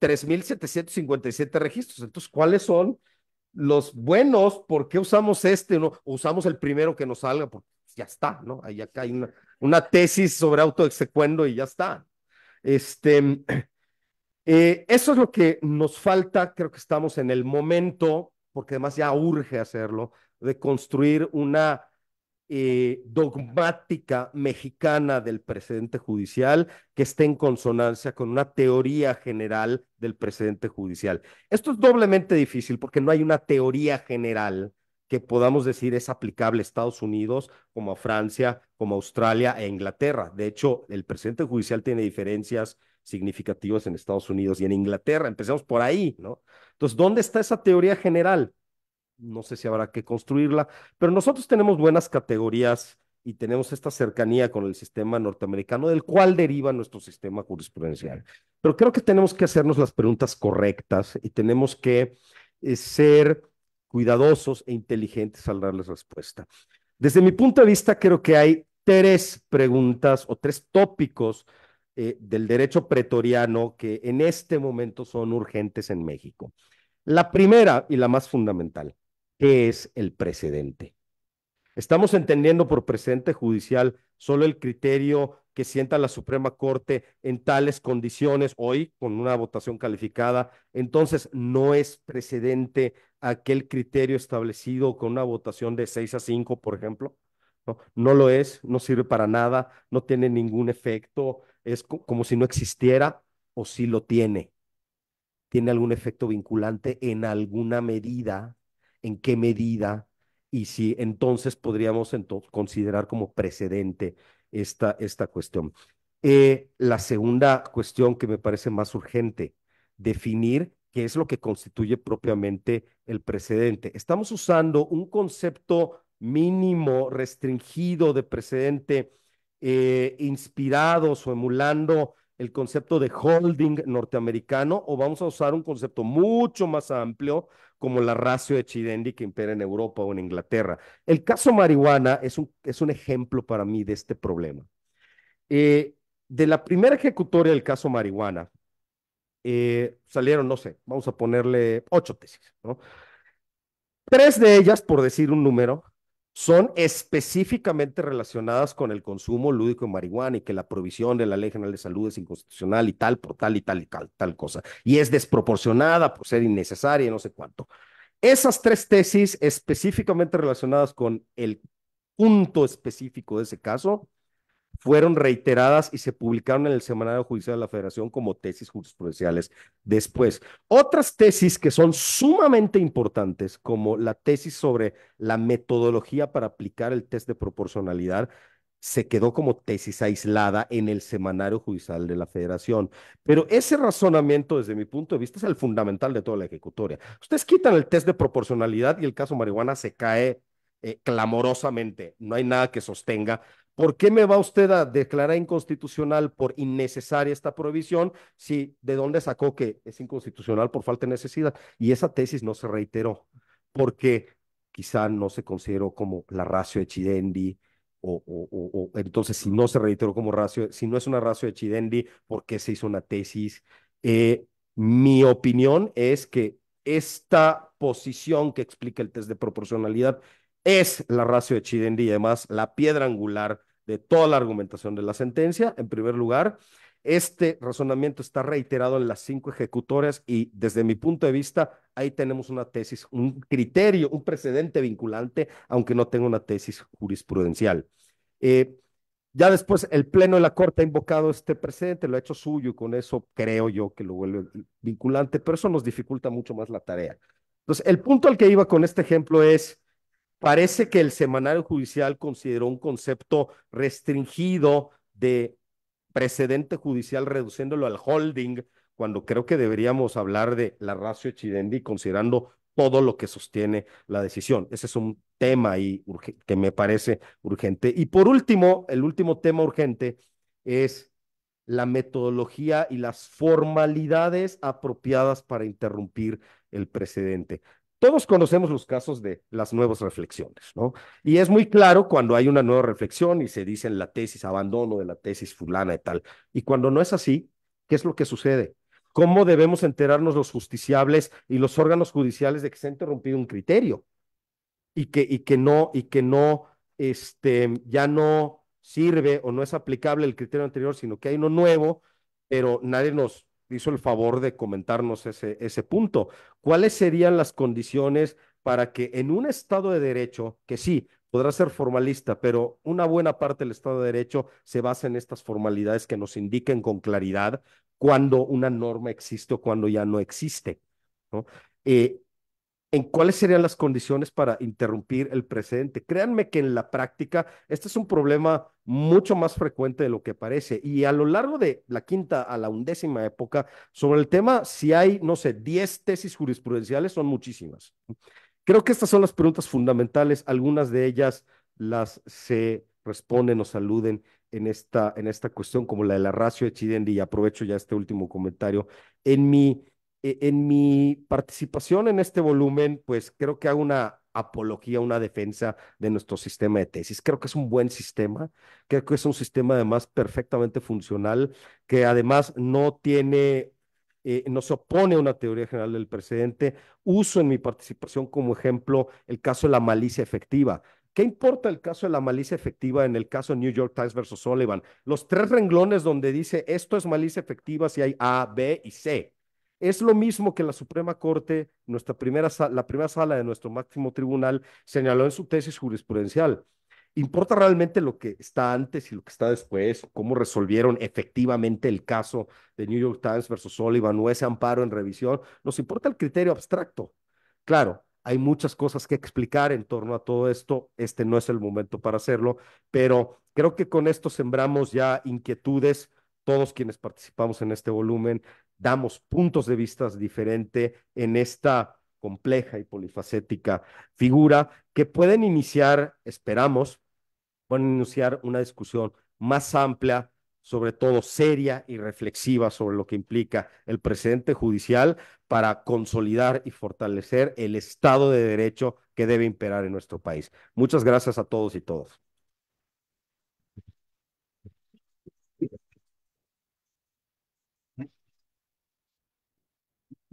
3.757 registros. Entonces, ¿cuáles son los buenos? ¿Por qué usamos este? O usamos el primero que nos salga, porque ya está, ¿no? Ahí acá hay una, una tesis sobre autoexecuendo y ya está. Este, eh, eso es lo que nos falta, creo que estamos en el momento, porque además ya urge hacerlo, de construir una eh, dogmática mexicana del precedente judicial que esté en consonancia con una teoría general del precedente judicial. Esto es doblemente difícil porque no hay una teoría general podamos decir es aplicable a Estados Unidos, como a Francia, como a Australia e Inglaterra. De hecho, el presidente judicial tiene diferencias significativas en Estados Unidos y en Inglaterra. Empecemos por ahí, ¿no? Entonces, ¿dónde está esa teoría general? No sé si habrá que construirla, pero nosotros tenemos buenas categorías y tenemos esta cercanía con el sistema norteamericano, del cual deriva nuestro sistema jurisprudencial. Pero creo que tenemos que hacernos las preguntas correctas y tenemos que eh, ser cuidadosos e inteligentes al darles respuesta. Desde mi punto de vista, creo que hay tres preguntas o tres tópicos eh, del derecho pretoriano que en este momento son urgentes en México. La primera y la más fundamental, ¿qué es el precedente? Estamos entendiendo por precedente judicial solo el criterio que sienta la Suprema Corte en tales condiciones hoy con una votación calificada, entonces no es precedente aquel criterio establecido con una votación de 6 a 5, por ejemplo. No, lo es, no sirve para nada, no tiene ningún efecto, es como si no existiera o si lo tiene. Tiene algún efecto vinculante en alguna medida, en qué medida, y si entonces podríamos considerar como precedente esta, esta cuestión. Eh, la segunda cuestión que me parece más urgente, definir que es lo que constituye propiamente el precedente. Estamos usando un concepto mínimo, restringido de precedente, eh, inspirados o emulando el concepto de holding norteamericano o vamos a usar un concepto mucho más amplio como la ratio de Chidendi que impera en Europa o en Inglaterra. El caso marihuana es un, es un ejemplo para mí de este problema. Eh, de la primera ejecutoria del caso marihuana, eh, salieron, no sé, vamos a ponerle ocho tesis, ¿no? Tres de ellas, por decir un número, son específicamente relacionadas con el consumo lúdico de marihuana y que la provisión de la Ley General de Salud es inconstitucional y tal, por tal y tal y tal, tal cosa. Y es desproporcionada por ser innecesaria y no sé cuánto. Esas tres tesis específicamente relacionadas con el punto específico de ese caso fueron reiteradas y se publicaron en el Semanario Judicial de la Federación como tesis jurisprudenciales después. Otras tesis que son sumamente importantes, como la tesis sobre la metodología para aplicar el test de proporcionalidad, se quedó como tesis aislada en el Semanario Judicial de la Federación. Pero ese razonamiento, desde mi punto de vista, es el fundamental de toda la ejecutoria. Ustedes quitan el test de proporcionalidad y el caso marihuana se cae eh, clamorosamente. No hay nada que sostenga ¿Por qué me va usted a declarar inconstitucional por innecesaria esta prohibición si de dónde sacó que es inconstitucional por falta de necesidad? Y esa tesis no se reiteró, porque quizá no se consideró como la ratio de Chidendi, o, o, o, entonces si no se reiteró como ratio, si no es una ratio de Chidendi, ¿por qué se hizo una tesis? Eh, mi opinión es que esta posición que explica el test de proporcionalidad es la ratio de Chidendi y además la piedra angular de toda la argumentación de la sentencia. En primer lugar, este razonamiento está reiterado en las cinco ejecutorias y desde mi punto de vista, ahí tenemos una tesis, un criterio, un precedente vinculante, aunque no tenga una tesis jurisprudencial. Eh, ya después el Pleno de la Corte ha invocado este precedente, lo ha hecho suyo y con eso creo yo que lo vuelve vinculante, pero eso nos dificulta mucho más la tarea. Entonces, el punto al que iba con este ejemplo es, Parece que el semanario judicial consideró un concepto restringido de precedente judicial reduciéndolo al holding, cuando creo que deberíamos hablar de la ratio chidendi considerando todo lo que sostiene la decisión. Ese es un tema ahí que me parece urgente. Y por último, el último tema urgente es la metodología y las formalidades apropiadas para interrumpir el precedente. Todos conocemos los casos de las nuevas reflexiones, ¿no? Y es muy claro cuando hay una nueva reflexión y se dice en la tesis abandono de la tesis fulana y tal. Y cuando no es así, ¿qué es lo que sucede? ¿Cómo debemos enterarnos los justiciables y los órganos judiciales de que se ha interrumpido un criterio y que, y que no, y que no, este, ya no sirve o no es aplicable el criterio anterior, sino que hay uno nuevo, pero nadie nos, hizo el favor de comentarnos ese, ese punto. ¿Cuáles serían las condiciones para que en un Estado de Derecho, que sí, podrá ser formalista, pero una buena parte del Estado de Derecho se basa en estas formalidades que nos indiquen con claridad cuándo una norma existe o cuando ya no existe. ¿no? Eh, en cuáles serían las condiciones para interrumpir el precedente. Créanme que en la práctica este es un problema mucho más frecuente de lo que parece. Y a lo largo de la quinta a la undécima época, sobre el tema, si hay, no sé, 10 tesis jurisprudenciales, son muchísimas. Creo que estas son las preguntas fundamentales. Algunas de ellas las se responden o saluden en esta, en esta cuestión, como la de la ratio de Chidendi, y aprovecho ya este último comentario. En mi e-, en mi participación en este volumen, pues creo que hago una apología, una defensa de nuestro sistema de tesis. Creo que es un buen sistema, creo que es un sistema además perfectamente funcional, que además no tiene, eh, no se opone a una teoría general del precedente. Uso en mi participación como ejemplo el caso de la malicia efectiva. ¿Qué importa el caso de la malicia efectiva en el caso New York Times versus Sullivan? Los tres renglones donde dice esto es malicia efectiva si hay A, B y C es lo mismo que la Suprema Corte, nuestra primera la primera sala de nuestro máximo tribunal, señaló en su tesis jurisprudencial. ¿Importa realmente lo que está antes y lo que está después? ¿Cómo resolvieron efectivamente el caso de New York Times versus Sullivan o ese amparo en revisión? Nos importa el criterio abstracto. Claro, hay muchas cosas que explicar en torno a todo esto. Este no es el momento para hacerlo, pero creo que con esto sembramos ya inquietudes todos quienes participamos en este volumen damos puntos de vista diferentes en esta compleja y polifacética figura que pueden iniciar, esperamos, pueden iniciar una discusión más amplia, sobre todo seria y reflexiva sobre lo que implica el precedente judicial para consolidar y fortalecer el Estado de Derecho que debe imperar en nuestro país. Muchas gracias a todos y todas.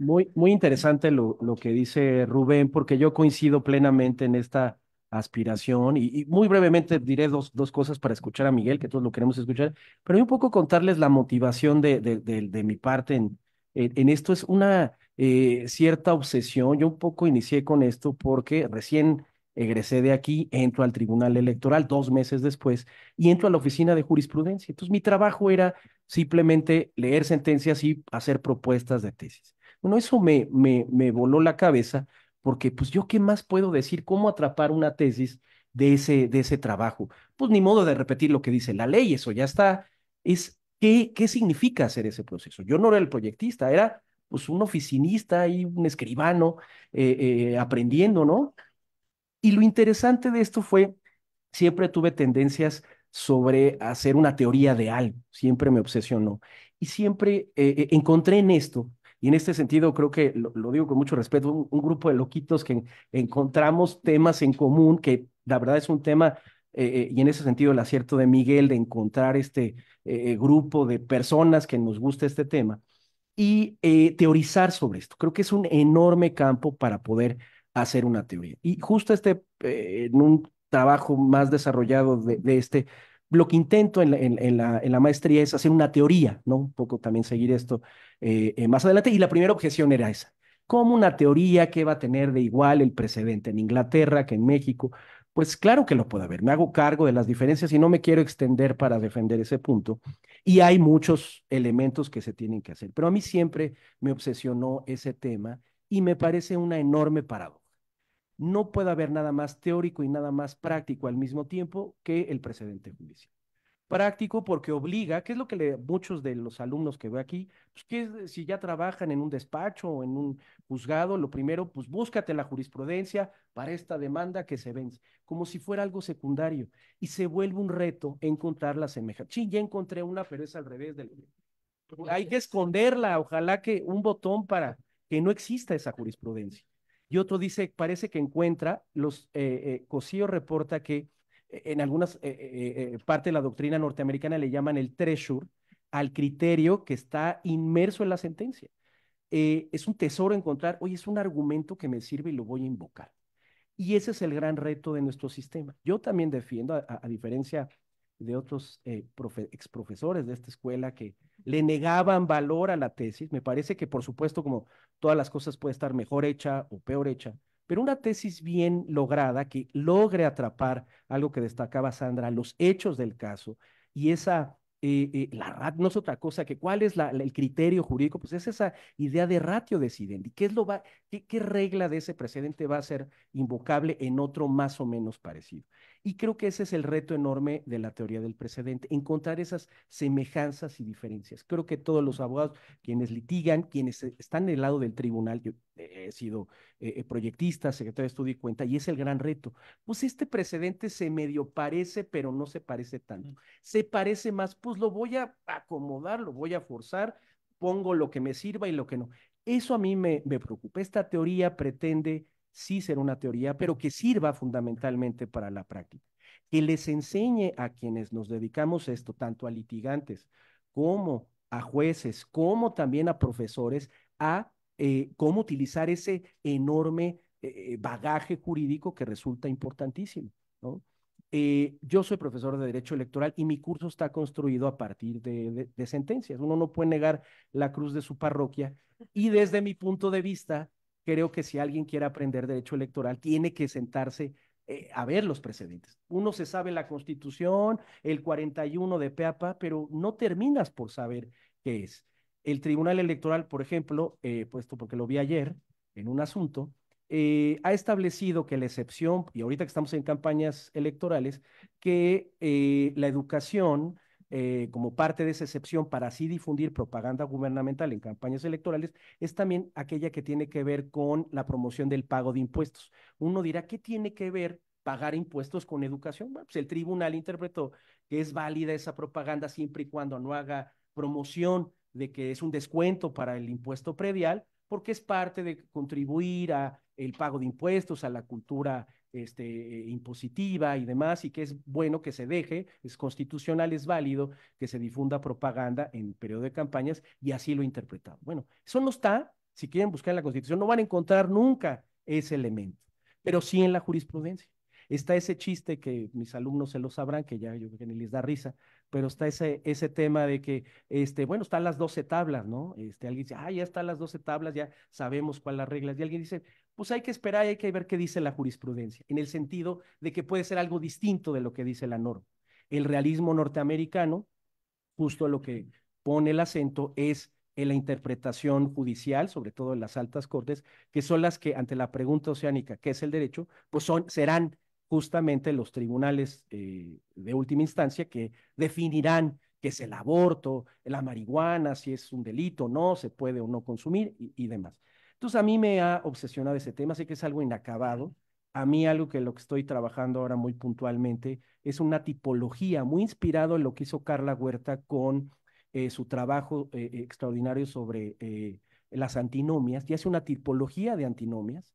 Muy, muy interesante lo, que dice Rubén, porque yo coincido plenamente en esta aspiración y, muy brevemente diré dos, dos, cosas para escuchar a Miguel, que todos lo queremos escuchar, pero un poco contarles la motivación de, de, mi parte en, en, esto. Es una eh, cierta obsesión. Yo un poco inicié con esto porque recién egresé de aquí, entro al Tribunal Electoral dos meses después y entro a la Oficina de Jurisprudencia. Entonces mi trabajo era simplemente leer sentencias y hacer propuestas de tesis. Bueno, eso me, me, me voló la cabeza porque pues yo qué más puedo decir, cómo atrapar una tesis de ese, de ese trabajo. Pues ni modo de repetir lo que dice la ley, eso ya está, es qué, qué significa hacer ese proceso. Yo no era el proyectista, era pues un oficinista y un escribano eh, eh, aprendiendo, ¿no? Y lo interesante de esto fue, siempre tuve tendencias sobre hacer una teoría de algo, siempre me obsesionó. Y siempre eh, encontré en esto y en este sentido, creo que lo, digo con mucho respeto, un, grupo de loquitos que encontramos temas en común, que la verdad es un tema, eh, eh, y en ese sentido el acierto de Miguel de encontrar este eh, grupo de personas que nos gusta este tema y teorizar sobre esto. Creo que es un enorme campo para poder hacer una teoría. Y justo este, en un trabajo más desarrollado de este, lo que intento en la, maestría es hacer una teoría, ¿no? Un poco también seguir esto eh, eh, más adelante. Y la primera objeción era esa. ¿Cómo una teoría que va a tener de igual el precedente en Inglaterra que en México? Pues claro que lo puede haber. Me hago cargo de las diferencias y no me quiero extender para defender ese punto. Y hay muchos elementos que se tienen que hacer. Pero a mí siempre me obsesionó ese tema y me parece una enorme paradoja no puede haber nada más teórico y nada más práctico al mismo tiempo que el precedente judicial. Práctico porque obliga, que es lo que muchos de los alumnos que veo aquí, pues, que si ya trabajan en un despacho o en un juzgado, lo primero, pues búscate la jurisprudencia para esta demanda que se vence, como si fuera algo secundario. Y se vuelve un reto encontrar la semejanza. Sí, ya encontré una, pero es al revés del... Hay que esconderla, ojalá que un botón para que no exista esa jurisprudencia y otro dice, parece que encuentra, los, eh, eh, Cosío reporta que eh, en algunas partes parte de la doctrina norteamericana le llaman el treasure al criterio que está inmerso en la sentencia. es un tesoro encontrar, oye, es un argumento que me sirve y lo voy a invocar. Y ese es el gran reto de nuestro sistema. Yo también defiendo, a diferencia de otros eh, profesores de esta escuela que le negaban valor a la tesis. Me parece que, por supuesto, como todas las cosas puede estar mejor hecha o peor hecha, pero una tesis bien lograda que logre atrapar algo que destacaba Sandra, los hechos del caso y esa... Eh, eh, la no es otra cosa que cuál es el criterio jurídico, pues es esa idea de ratio decidendi. ¿Qué, es lo va, qué, ¿Qué regla de ese precedente va a ser invocable en otro más o menos parecido? Y creo que ese es el reto enorme de la teoría del precedente, encontrar esas semejanzas y diferencias. Creo que todos los abogados, quienes litigan, quienes e, están del lado del tribunal, yo he sido eh, eh, proyectista, secretario de estudio y cuenta, y es el gran reto. Pues este precedente se medio parece, pero no se parece tanto. Se parece más, pues lo voy a acomodar, lo voy a forzar, pongo lo que me sirva y lo que no. Eso a mí me, me preocupa. Esta teoría pretende sí ser una teoría, pero que sirva fundamentalmente para la práctica. Que les enseñe a quienes nos dedicamos esto, tanto a litigantes como a jueces, como también a profesores, a eh, cómo utilizar ese enorme eh, bagaje jurídico que resulta importantísimo. ¿no? Eh, yo soy profesor de Derecho Electoral y mi curso está construido a partir de, sentencias. Uno no puede negar la cruz de su parroquia y desde mi punto de vista, creo que si alguien quiere aprender derecho electoral, tiene que sentarse eh, a ver los precedentes. Uno se sabe la constitución, el 41 de Peapa, pero no terminas por saber qué es. El Tribunal Electoral, por ejemplo, eh, puesto porque lo vi ayer en un asunto, eh, ha establecido que la excepción, y ahorita que estamos en campañas electorales, que la educación eh, como parte de esa excepción para así difundir propaganda gubernamental en campañas electorales, es también aquella que tiene que ver con la promoción del pago de impuestos. Uno dirá, ¿qué tiene que ver pagar impuestos con educación? Bueno, pues el tribunal interpretó que es válida esa propaganda siempre y cuando no haga promoción de que es un descuento para el impuesto predial, porque es parte de contribuir a el pago de impuestos, a la cultura este, eh, impositiva y demás, y que es bueno que se deje, es constitucional, es válido que se difunda propaganda en periodo de campañas, y así lo interpretamos Bueno, eso no está, si quieren buscar en la Constitución, no van a encontrar nunca ese elemento, pero sí en la jurisprudencia. Está ese chiste que mis alumnos se lo sabrán, que ya yo creo que ni les da risa, pero está ese, ese tema de que, este, bueno, están las 12 tablas, ¿no? Este, alguien dice, ah, ya están las 12 tablas, ya sabemos cuáles las reglas, y alguien dice, pues hay que esperar y hay que ver qué dice la jurisprudencia, en el sentido de que puede ser algo distinto de lo que dice la norma. El realismo norteamericano, justo lo que pone el acento es en la interpretación judicial, sobre todo en las altas cortes, que son las que ante la pregunta oceánica, ¿qué es el derecho? Pues serán justamente los tribunales eh, de última instancia que definirán qué es el aborto, la marihuana, si es un delito o no, se puede o no consumir y demás. Entonces a mí me ha obsesionado ese tema, sé que es algo inacabado. A mí algo que lo que estoy trabajando ahora muy puntualmente es una tipología muy inspirado en lo que hizo Carla Huerta con eh, su trabajo eh, eh, extraordinario sobre las antinomias y hace una tipología de antinomias.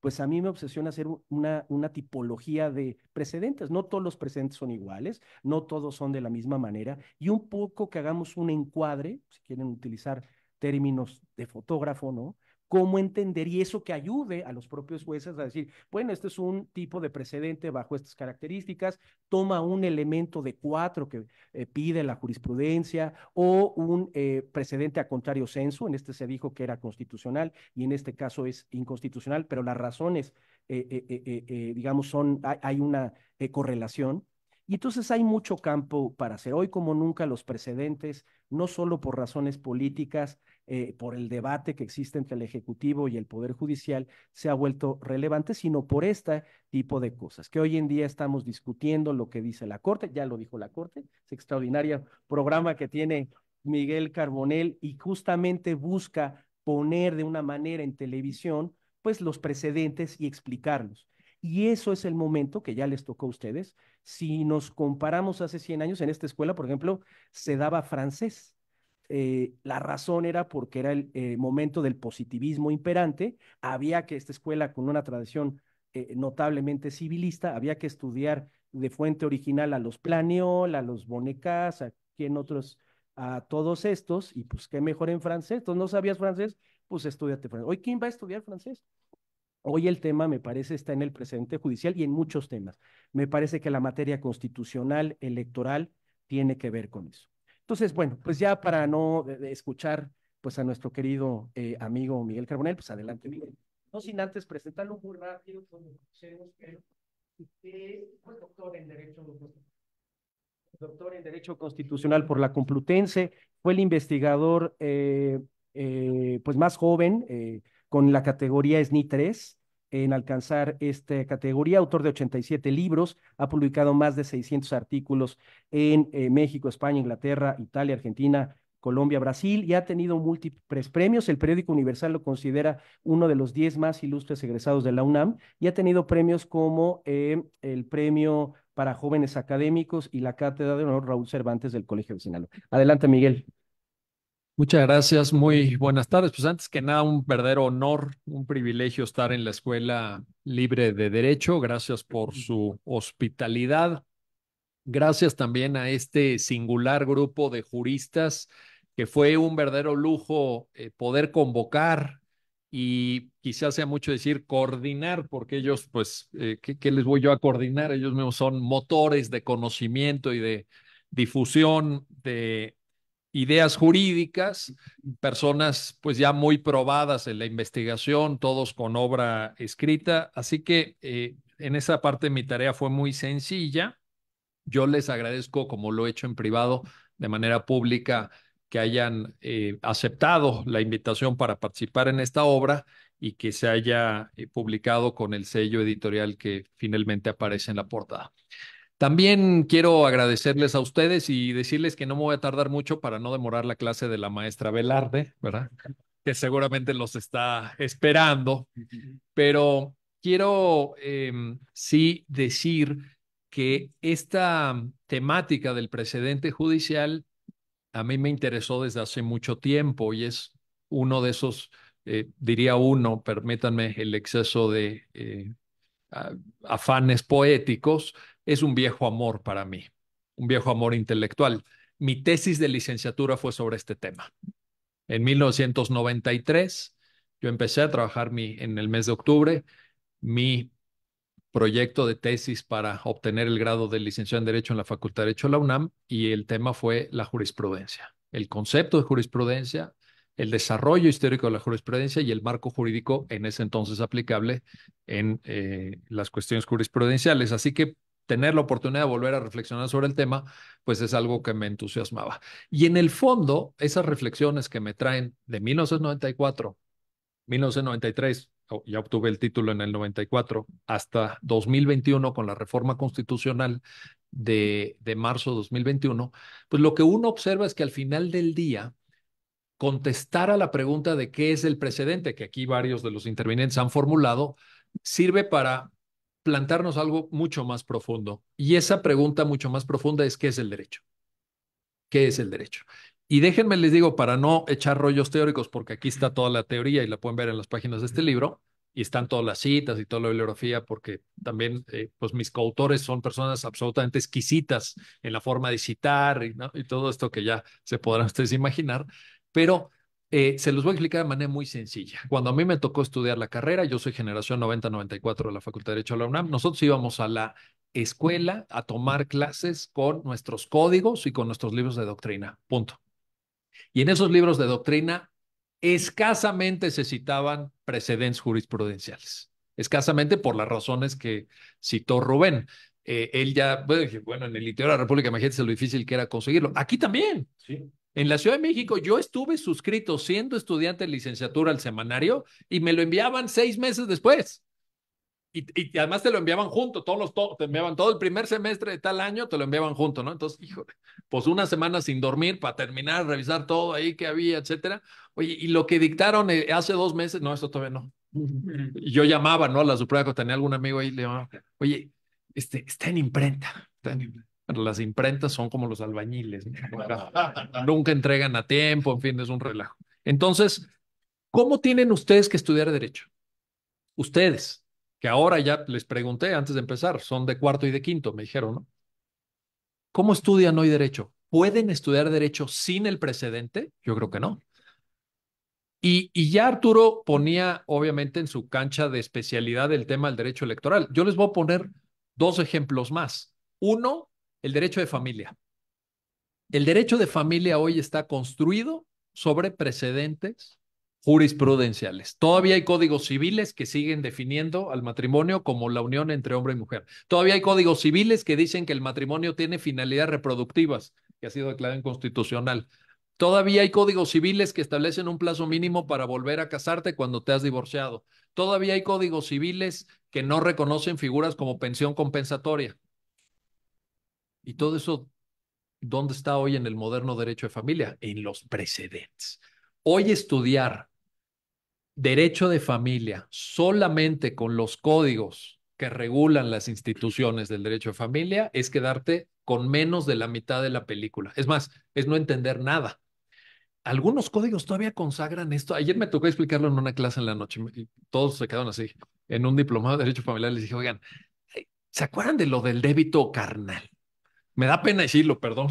Pues a mí me obsesiona hacer una, una tipología de precedentes. No todos los precedentes son iguales, no todos son de la misma manera y un poco que hagamos un encuadre, si quieren utilizar términos de fotógrafo, ¿no? cómo entender y eso que ayude a los propios jueces a decir, bueno, este es un tipo de precedente bajo estas características, toma un elemento de cuatro que eh, pide la jurisprudencia o un eh, precedente a contrario censo, en este se dijo que era constitucional y en este caso es inconstitucional, pero las razones, eh, digamos, son, hay, hay una correlación. Y entonces hay mucho campo para hacer. Hoy como nunca los precedentes, no solo por razones políticas, eh, por el debate que existe entre el Ejecutivo y el Poder Judicial se ha vuelto relevante, sino por este tipo de cosas, que hoy en día estamos discutiendo lo que dice la Corte, ya lo dijo la Corte, es extraordinario programa que tiene Miguel Carbonel y justamente busca poner de una manera en televisión pues los precedentes y explicarlos. Y eso es el momento que ya les tocó a ustedes. Si nos comparamos hace 100 años, en esta escuela, por ejemplo, se daba francés eh, la razón era porque era el eh, momento del positivismo imperante, había que esta escuela con una tradición eh, notablemente civilista, había que estudiar de fuente original a los planeol, a los Bonecas, a quien otros, a todos estos, y pues qué mejor en francés, entonces no sabías francés, pues estudiate francés. Hoy, ¿quién va a estudiar francés? Hoy el tema, me parece, está en el precedente judicial y en muchos temas. Me parece que la materia constitucional, electoral, tiene que ver con eso. Entonces, bueno, pues ya para no eh, escuchar pues a nuestro querido eh, amigo Miguel Carbonel, pues adelante Miguel. No sin antes presentarlo muy rápido, pues, pero eh, pues, doctor en Derecho pues, doctor en Derecho Constitucional por la Complutense, fue el investigador pues más joven con la categoría SNI 3 en alcanzar esta categoría, autor de 87 libros, ha publicado más de 600 artículos en eh, México, España, Inglaterra, Italia, Argentina, Colombia, Brasil y ha tenido múltiples premios. El periódico Universal lo considera uno de los 10 más ilustres egresados de la UNAM y ha tenido premios como eh, el premio para jóvenes académicos y la cátedra de honor Raúl Cervantes del Colegio de Sinaloa. Adelante, Miguel. Muchas gracias, muy buenas tardes. Pues antes que nada, un verdadero honor, un privilegio estar en la Escuela Libre de Derecho. Gracias por su hospitalidad. Gracias también a este singular grupo de juristas que fue un verdadero lujo eh, poder convocar y quizás sea mucho decir coordinar, porque ellos, pues, eh, ¿qué, les voy yo a coordinar? Ellos mismos son motores de conocimiento y de difusión de, ideas jurídicas, personas pues ya muy probadas en la investigación, todos con obra escrita. Así que eh, en esa parte mi tarea fue muy sencilla. Yo les agradezco, como lo he hecho en privado, de manera pública, que hayan eh, aceptado la invitación para participar en esta obra y que se haya eh, publicado con el sello editorial que finalmente aparece en la portada. También quiero agradecerles a ustedes y decirles que no me voy a tardar mucho para no demorar la clase de la maestra Velarde, ¿verdad? Que seguramente los está esperando, pero quiero em, sí decir que esta temática del precedente judicial a mí me interesó desde hace mucho tiempo y es uno de esos, eh, diría uno, permítanme el exceso de eh, afanes poéticos, es un viejo amor para mí, un viejo amor intelectual. Mi tesis de licenciatura fue sobre este tema. En 1993, yo empecé a trabajar mi, en el mes de octubre mi proyecto de tesis para obtener el grado de licenciado en Derecho en la Facultad de Derecho de la UNAM y el tema fue la jurisprudencia, el concepto de jurisprudencia, el desarrollo histórico de la jurisprudencia y el marco jurídico en ese entonces aplicable en eh, las cuestiones jurisprudenciales. Así que tener la oportunidad de volver a reflexionar sobre el tema, pues es algo que me entusiasmaba. Y en el fondo, esas reflexiones que me traen de 1994, 1993, ya obtuve el título en el 94, hasta 2021 con la reforma constitucional de, de marzo de 2021, pues lo que uno observa es que al final del día, contestar a la pregunta de qué es el precedente, que aquí varios de los intervinientes han formulado, sirve para plantarnos algo mucho más profundo. Y esa pregunta mucho más profunda es, ¿qué es el derecho? ¿Qué es el derecho? Y déjenme, les digo, para no echar rollos teóricos, porque aquí está toda la teoría y la pueden ver en las páginas de este libro, y están todas las citas y toda la bibliografía, porque también eh, pues mis coautores son personas absolutamente exquisitas en la forma de citar y todo esto que ya se podrán ustedes imaginar, pero eh, se los voy a explicar de manera muy sencilla. Cuando a mí me tocó estudiar la carrera, yo soy generación 90-94 de la Facultad de Derecho de la UNAM, nosotros íbamos a la escuela a tomar clases con nuestros códigos y con nuestros libros de doctrina, punto. Y en esos libros de doctrina escasamente se citaban precedentes jurisprudenciales, escasamente por las razones que citó Rubén. Eh, él ya, bueno, en el interior de la República, imagínense lo difícil que era conseguirlo. Aquí también. Sí. En la Ciudad de México yo estuve suscrito siendo estudiante de licenciatura al semanario y me lo enviaban seis meses después. Y, además te lo enviaban junto, todos los, te enviaban todo el primer semestre de tal año, te lo enviaban junto, ¿no? Entonces, híjole, pues una semana sin dormir para terminar, revisar todo ahí que había, etcétera. Oye, y lo que dictaron eh, hace dos meses, no, eso todavía no. Yo llamaba, ¿no? A la Suprema, tenía algún amigo ahí, le llamaba, oye, este, está en imprenta, está en imprenta las imprentas son como los albañiles, nunca, entregan a tiempo, en fin, es un relajo. Entonces, ¿cómo tienen ustedes que estudiar derecho? Ustedes, que ahora ya les pregunté antes de empezar, son de cuarto y de quinto, me dijeron, ¿no? ¿Cómo estudian hoy derecho? ¿Pueden estudiar derecho sin el precedente? Yo creo que no. Y, y, ya Arturo ponía, obviamente, en su cancha de especialidad el tema del derecho electoral. Yo les voy a poner dos ejemplos más. Uno, el derecho de familia. El derecho de familia hoy está construido sobre precedentes jurisprudenciales. Todavía hay códigos civiles que siguen definiendo al matrimonio como la unión entre hombre y mujer. Todavía hay códigos civiles que dicen que el matrimonio tiene finalidades reproductivas, que ha sido declarado inconstitucional. Todavía hay códigos civiles que establecen un plazo mínimo para volver a casarte cuando te has divorciado. Todavía hay códigos civiles que no reconocen figuras como pensión compensatoria. Y todo eso, ¿dónde está hoy en el moderno derecho de familia? En los precedentes. Hoy estudiar derecho de familia solamente con los códigos que regulan las instituciones del derecho de familia es quedarte con menos de la mitad de la película. Es más, es no entender nada. Algunos códigos todavía consagran esto. Ayer me tocó explicarlo en una clase en la noche. todos se quedaron así. En un diplomado de Derecho Familiar les dije, oigan, ¿se acuerdan de lo del débito carnal? me da pena decirlo, perdón,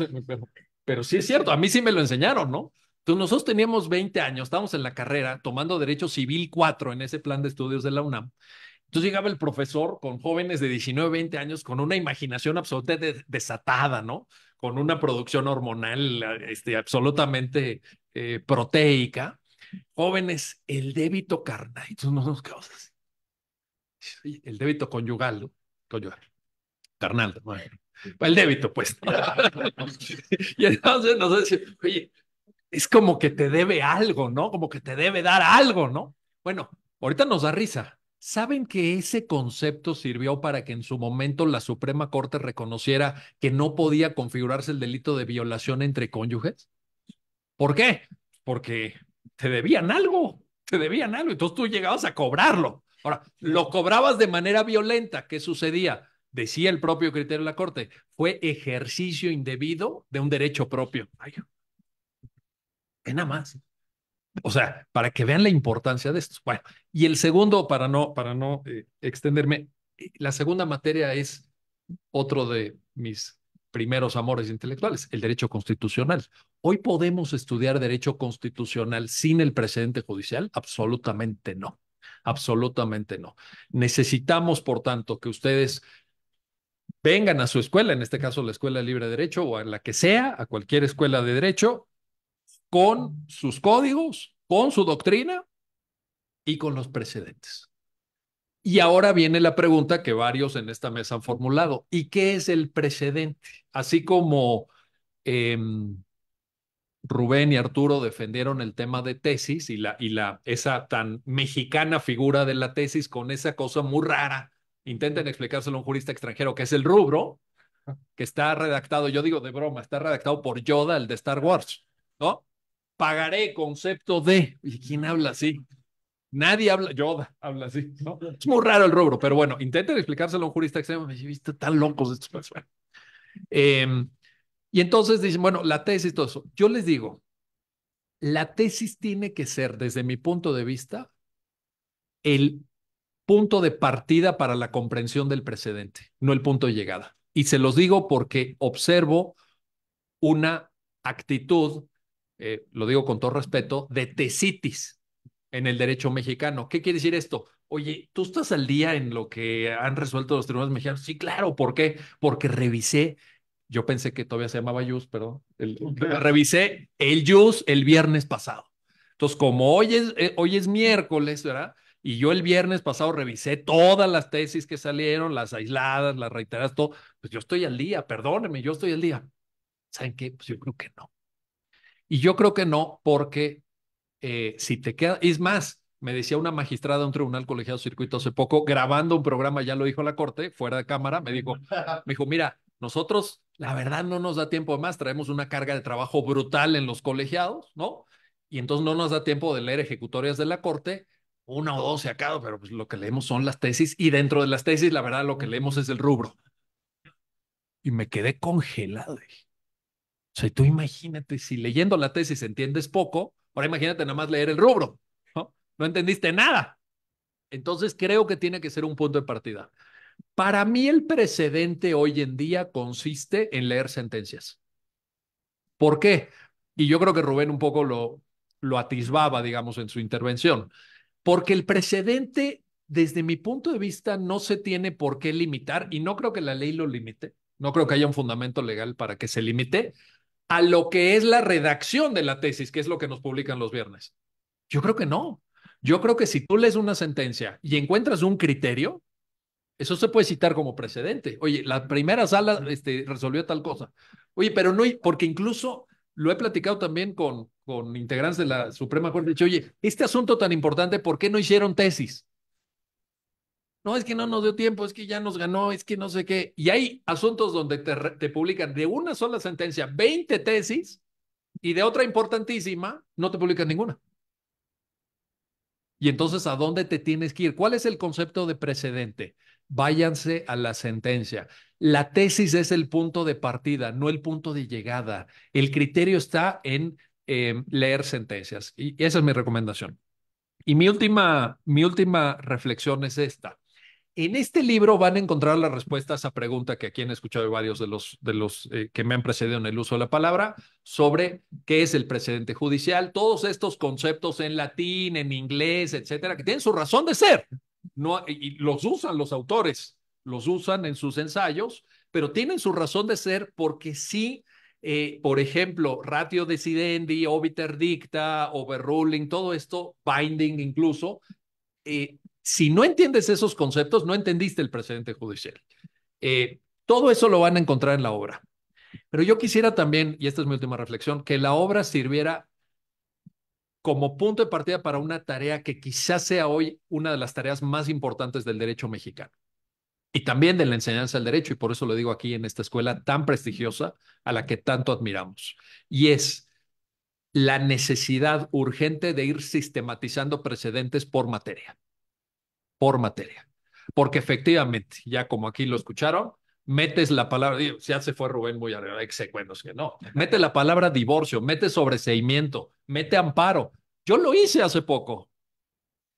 pero, sí es cierto, a mí sí me lo enseñaron, ¿no? Entonces nosotros teníamos 20 años, estábamos en la carrera tomando Derecho Civil 4 en ese plan de estudios de la UNAM. Entonces llegaba el profesor con jóvenes de 19, 20 años con una imaginación absolutamente desatada, ¿no? Con una producción hormonal este, absolutamente eh, proteica. Jóvenes, el débito carnal, entonces no nos así. El débito conyugal, ¿no? conyugal, carnal. Bueno el débito, pues. y entonces nos dice, oye, es como que te debe algo, ¿no? Como que te debe dar algo, ¿no? Bueno, ahorita nos da risa. ¿Saben que ese concepto sirvió para que en su momento la Suprema Corte reconociera que no podía configurarse el delito de violación entre cónyuges? ¿Por qué? Porque te debían algo, te debían algo, entonces tú llegabas a cobrarlo. Ahora, lo cobrabas de manera violenta, ¿qué sucedía? decía el propio criterio de la Corte, fue ejercicio indebido de un derecho propio. Ay, es nada más. O sea, para que vean la importancia de esto. Bueno, y el segundo, para no, para no eh, extenderme, eh, la segunda materia es otro de mis primeros amores intelectuales, el derecho constitucional. Hoy podemos estudiar derecho constitucional sin el precedente judicial? Absolutamente no. Absolutamente no. Necesitamos, por tanto, que ustedes vengan a su escuela, en este caso la Escuela Libre de Derecho o a la que sea, a cualquier escuela de derecho, con sus códigos, con su doctrina y con los precedentes. Y ahora viene la pregunta que varios en esta mesa han formulado. ¿Y qué es el precedente? Así como em, Rubén y Arturo defendieron el tema de tesis y, la, y la, esa tan mexicana figura de la tesis con esa cosa muy rara intenten explicárselo a un jurista extranjero, que es el rubro, ah. que está redactado, yo digo de broma, está redactado por Yoda, el de Star Wars, ¿no? Pagaré concepto de. ¿Y quién habla así? Nadie habla, Yoda habla así, ¿no? Es muy raro el rubro, pero bueno, intenten explicárselo a un jurista extranjero, me tan locos estos em, y entonces dicen, bueno, la tesis, todo eso. Yo les digo, la tesis tiene que ser, desde mi punto de vista, el punto de partida para la comprensión del precedente, no el punto de llegada. Y se los digo porque observo una actitud, eh, lo digo con todo respeto, de tesitis en el derecho mexicano. ¿Qué quiere decir esto? Oye, ¿tú estás al día en lo que han resuelto los tribunales mexicanos? Sí, claro, ¿por qué? Porque revisé, yo pensé que todavía se llamaba JUS, pero revisé el JUS el viernes pasado. Entonces, como hoy es, eh, hoy es miércoles, ¿verdad? Y yo el viernes pasado revisé todas las tesis que salieron, las aisladas, las reiteradas, todo. Pues yo estoy al día, perdónenme, yo estoy al día. ¿Saben qué? Pues yo creo que no. Y yo creo que no, porque eh, si te queda, es más, me decía una magistrada de un tribunal colegiado circuito hace poco, grabando un programa, ya lo dijo la corte, fuera de cámara, me dijo, me dijo, mira, nosotros, la verdad, no nos da tiempo más, traemos una carga de trabajo brutal en los colegiados, ¿no? Y entonces no nos da tiempo de leer ejecutorias de la corte, una o dos se acaba, pero pues, lo que leemos son las tesis y dentro de las tesis, la verdad, lo que leemos es el rubro. Y me quedé congelado. O sea, tú imagínate, si leyendo la tesis entiendes poco, ahora imagínate nada más leer el rubro, ¿no? No entendiste nada. Entonces creo que tiene que ser un punto de partida. Para mí el precedente hoy en día consiste en leer sentencias. ¿Por qué? Y yo creo que Rubén un poco lo, lo atisbaba, digamos, en su intervención porque el precedente, desde mi punto de vista, no se tiene por qué limitar y no creo que la ley lo limite, no creo que haya un fundamento legal para que se limite a lo que es la redacción de la tesis, que es lo que nos publican los viernes. Yo creo que no. Yo creo que si tú lees una sentencia y encuentras un criterio, eso se puede citar como precedente. Oye, la primera sala este, resolvió tal cosa. Oye, pero no, porque incluso lo he platicado también con, con integrantes de la Suprema Corte. He dicho, oye, este asunto tan importante, ¿por qué no hicieron tesis? No, es que no nos dio tiempo, es que ya nos ganó, es que no sé qué. Y hay asuntos donde te, te publican de una sola sentencia 20 tesis y de otra importantísima no te publican ninguna. Y entonces, ¿a dónde te tienes que ir? ¿Cuál es el concepto de precedente? Váyanse a la sentencia. La tesis es el punto de partida, no el punto de llegada. El criterio está en em, leer sentencias y esa es mi recomendación. Y mi última, mi última reflexión es esta. En este libro van a encontrar las respuestas a pregunta que aquí han escuchado varios de los, de los eh, que me han precedido en el uso de la palabra sobre qué es el precedente judicial, todos estos conceptos en latín, en inglés, etcétera, que tienen su razón de ser no, y los usan los autores los usan en sus ensayos, pero tienen su razón de ser porque sí, eh, por ejemplo, ratio decidendi, obiter dicta, overruling, todo esto, binding incluso, eh, si no entiendes esos conceptos, no entendiste el precedente judicial. Eh, todo eso lo van a encontrar en la obra. Pero yo quisiera también, y esta es mi última reflexión, que la obra sirviera como punto de partida para una tarea que quizás sea hoy una de las tareas más importantes del derecho mexicano y también de la enseñanza del derecho, y por eso lo digo aquí en esta escuela tan prestigiosa a la que tanto admiramos, y es la necesidad urgente de ir sistematizando precedentes por materia, por materia, porque efectivamente, ya como aquí lo escucharon, metes la palabra, ya se fue Rubén muy arriba, exequenos que no, mete la palabra divorcio, mete sobreseimiento, mete amparo. Yo lo hice hace poco.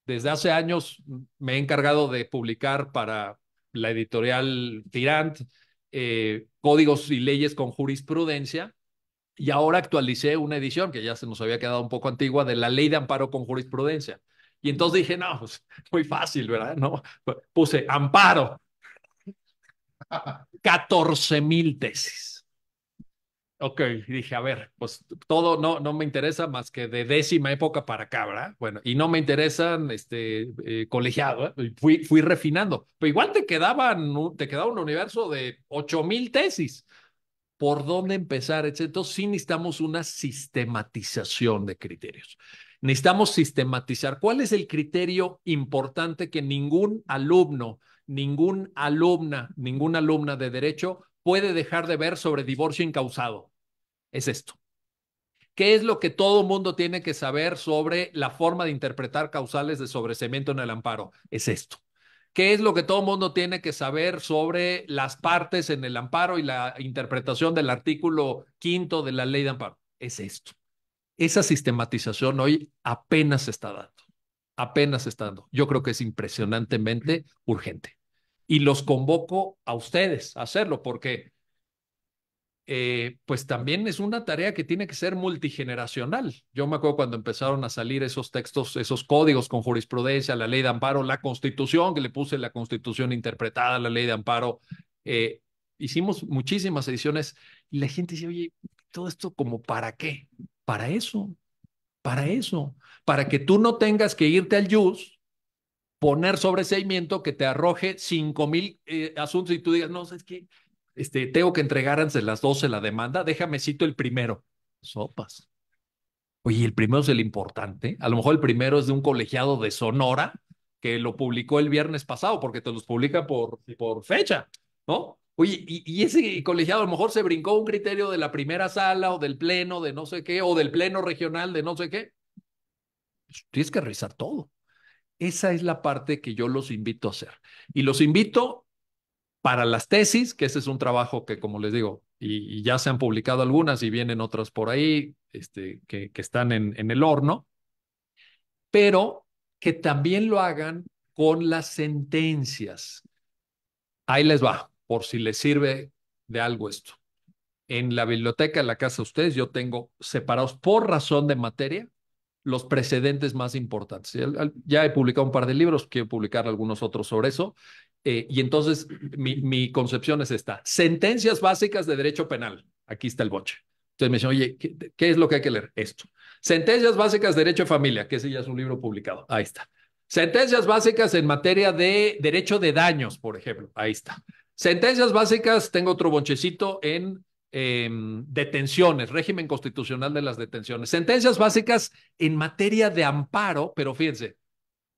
Desde hace años me he encargado de publicar para la editorial Tirant, eh, códigos y leyes con jurisprudencia. Y ahora actualicé una edición que ya se nos había quedado un poco antigua de la ley de amparo con jurisprudencia. Y entonces dije, no, pues, muy fácil, ¿verdad? No, puse amparo. 14 mil tesis. Ok, dije, a ver, pues todo no, no me interesa más que de décima época para cabra, Bueno, y no me interesan este, eh, colegiado, ¿eh? Fui, fui refinando, pero igual te, quedaban, te quedaba un universo de ocho mil tesis. ¿Por dónde empezar? Entonces sí necesitamos una sistematización de criterios. Necesitamos sistematizar cuál es el criterio importante que ningún alumno, ningún alumna, ninguna alumna de derecho puede dejar de ver sobre divorcio incausado es esto. ¿Qué es lo que todo mundo tiene que saber sobre la forma de interpretar causales de sobresemento en el amparo? Es esto. ¿Qué es lo que todo mundo tiene que saber sobre las partes en el amparo y la interpretación del artículo quinto de la ley de amparo? Es esto. Esa sistematización hoy apenas se está dando. Apenas se está dando. Yo creo que es impresionantemente urgente. Y los convoco a ustedes a hacerlo porque eh, pues también es una tarea que tiene que ser multigeneracional. Yo me acuerdo cuando empezaron a salir esos textos, esos códigos con jurisprudencia, la ley de amparo, la constitución, que le puse la constitución interpretada, la ley de amparo. Eh, hicimos muchísimas ediciones y la gente dice, oye, todo esto como para qué? Para eso, para eso, para que tú no tengas que irte al JUS poner sobreseimiento que te arroje cinco mil eh, asuntos y tú digas, no, es que este, tengo que entregar antes de las 12 la demanda, déjame cito el primero. Sopas. Oye, el primero es el importante. A lo mejor el primero es de un colegiado de Sonora que lo publicó el viernes pasado, porque te los publica por, por fecha, ¿no? Oye, y, ese colegiado a lo mejor se brincó un criterio de la primera sala o del pleno de no sé qué, o del pleno regional de no sé qué. Pues, tienes que revisar todo. Esa es la parte que yo los invito a hacer. Y los invito para las tesis, que ese es un trabajo que, como les digo, y, ya se han publicado algunas y vienen otras por ahí, este, que, están en, en el horno, pero que también lo hagan con las sentencias. Ahí les va, por si les sirve de algo esto. En la biblioteca de la casa de ustedes yo tengo separados por razón de materia los precedentes más importantes. Ya he publicado un par de libros, quiero publicar algunos otros sobre eso. Eh, y entonces mi, concepción es esta, sentencias básicas de derecho penal. Aquí está el boche. Entonces me dicen, oye, ¿qué, es lo que hay que leer? Esto. Sentencias básicas de derecho de familia, que ese ya es un libro publicado. Ahí está. Sentencias básicas en materia de derecho de daños, por ejemplo. Ahí está. Sentencias básicas, tengo otro bonchecito en Em, detenciones, régimen constitucional de las detenciones, sentencias básicas en materia de amparo, pero fíjense,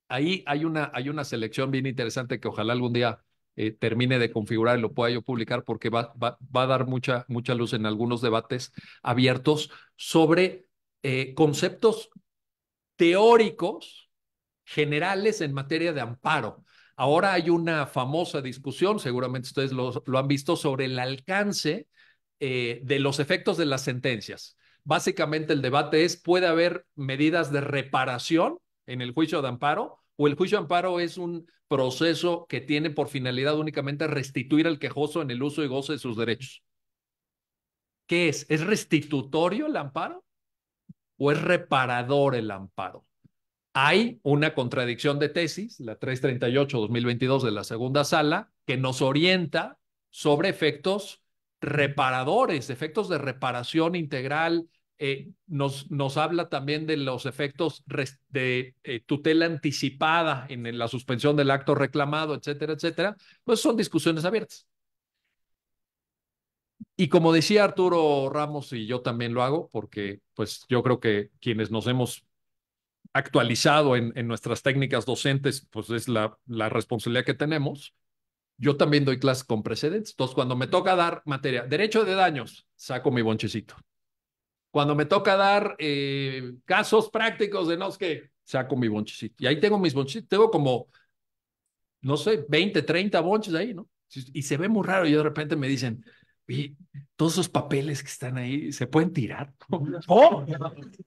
ahí hay una, hay una selección bien interesante que ojalá algún día eh, termine de configurar y lo pueda yo publicar porque va, va, a dar mucha, mucha luz en algunos debates abiertos sobre eh, conceptos teóricos generales en materia de amparo. Ahora hay una famosa discusión, seguramente ustedes lo, lo han visto, sobre el alcance eh, de los efectos de las sentencias. Básicamente el debate es, ¿puede haber medidas de reparación en el juicio de amparo? ¿O el juicio de amparo es un proceso que tiene por finalidad únicamente restituir al quejoso en el uso y goce de sus derechos? ¿Qué es? ¿Es restitutorio el amparo? ¿O es reparador el amparo? Hay una contradicción de tesis, la 338-2022 de la segunda sala, que nos orienta sobre efectos reparadores, efectos de reparación integral. Eh, nos, nos habla también de los efectos de eh, tutela anticipada en, la suspensión del acto reclamado, etcétera, etcétera. Pues son discusiones abiertas. Y como decía Arturo Ramos, y yo también lo hago, porque pues yo creo que quienes nos hemos actualizado en, nuestras técnicas docentes, pues es la, la responsabilidad que tenemos yo también doy clases con precedentes. Entonces, cuando me toca dar materia, derecho de daños, saco mi bonchecito. Cuando me toca dar eh, casos prácticos de no sé qué, saco mi bonchecito. Y ahí tengo mis bonchecitos. Tengo como, no sé, 20, 30 bonches ahí, ¿no? Y se ve muy raro. Y de repente me dicen, y todos esos papeles que están ahí, ¿se pueden tirar? ¡Oh!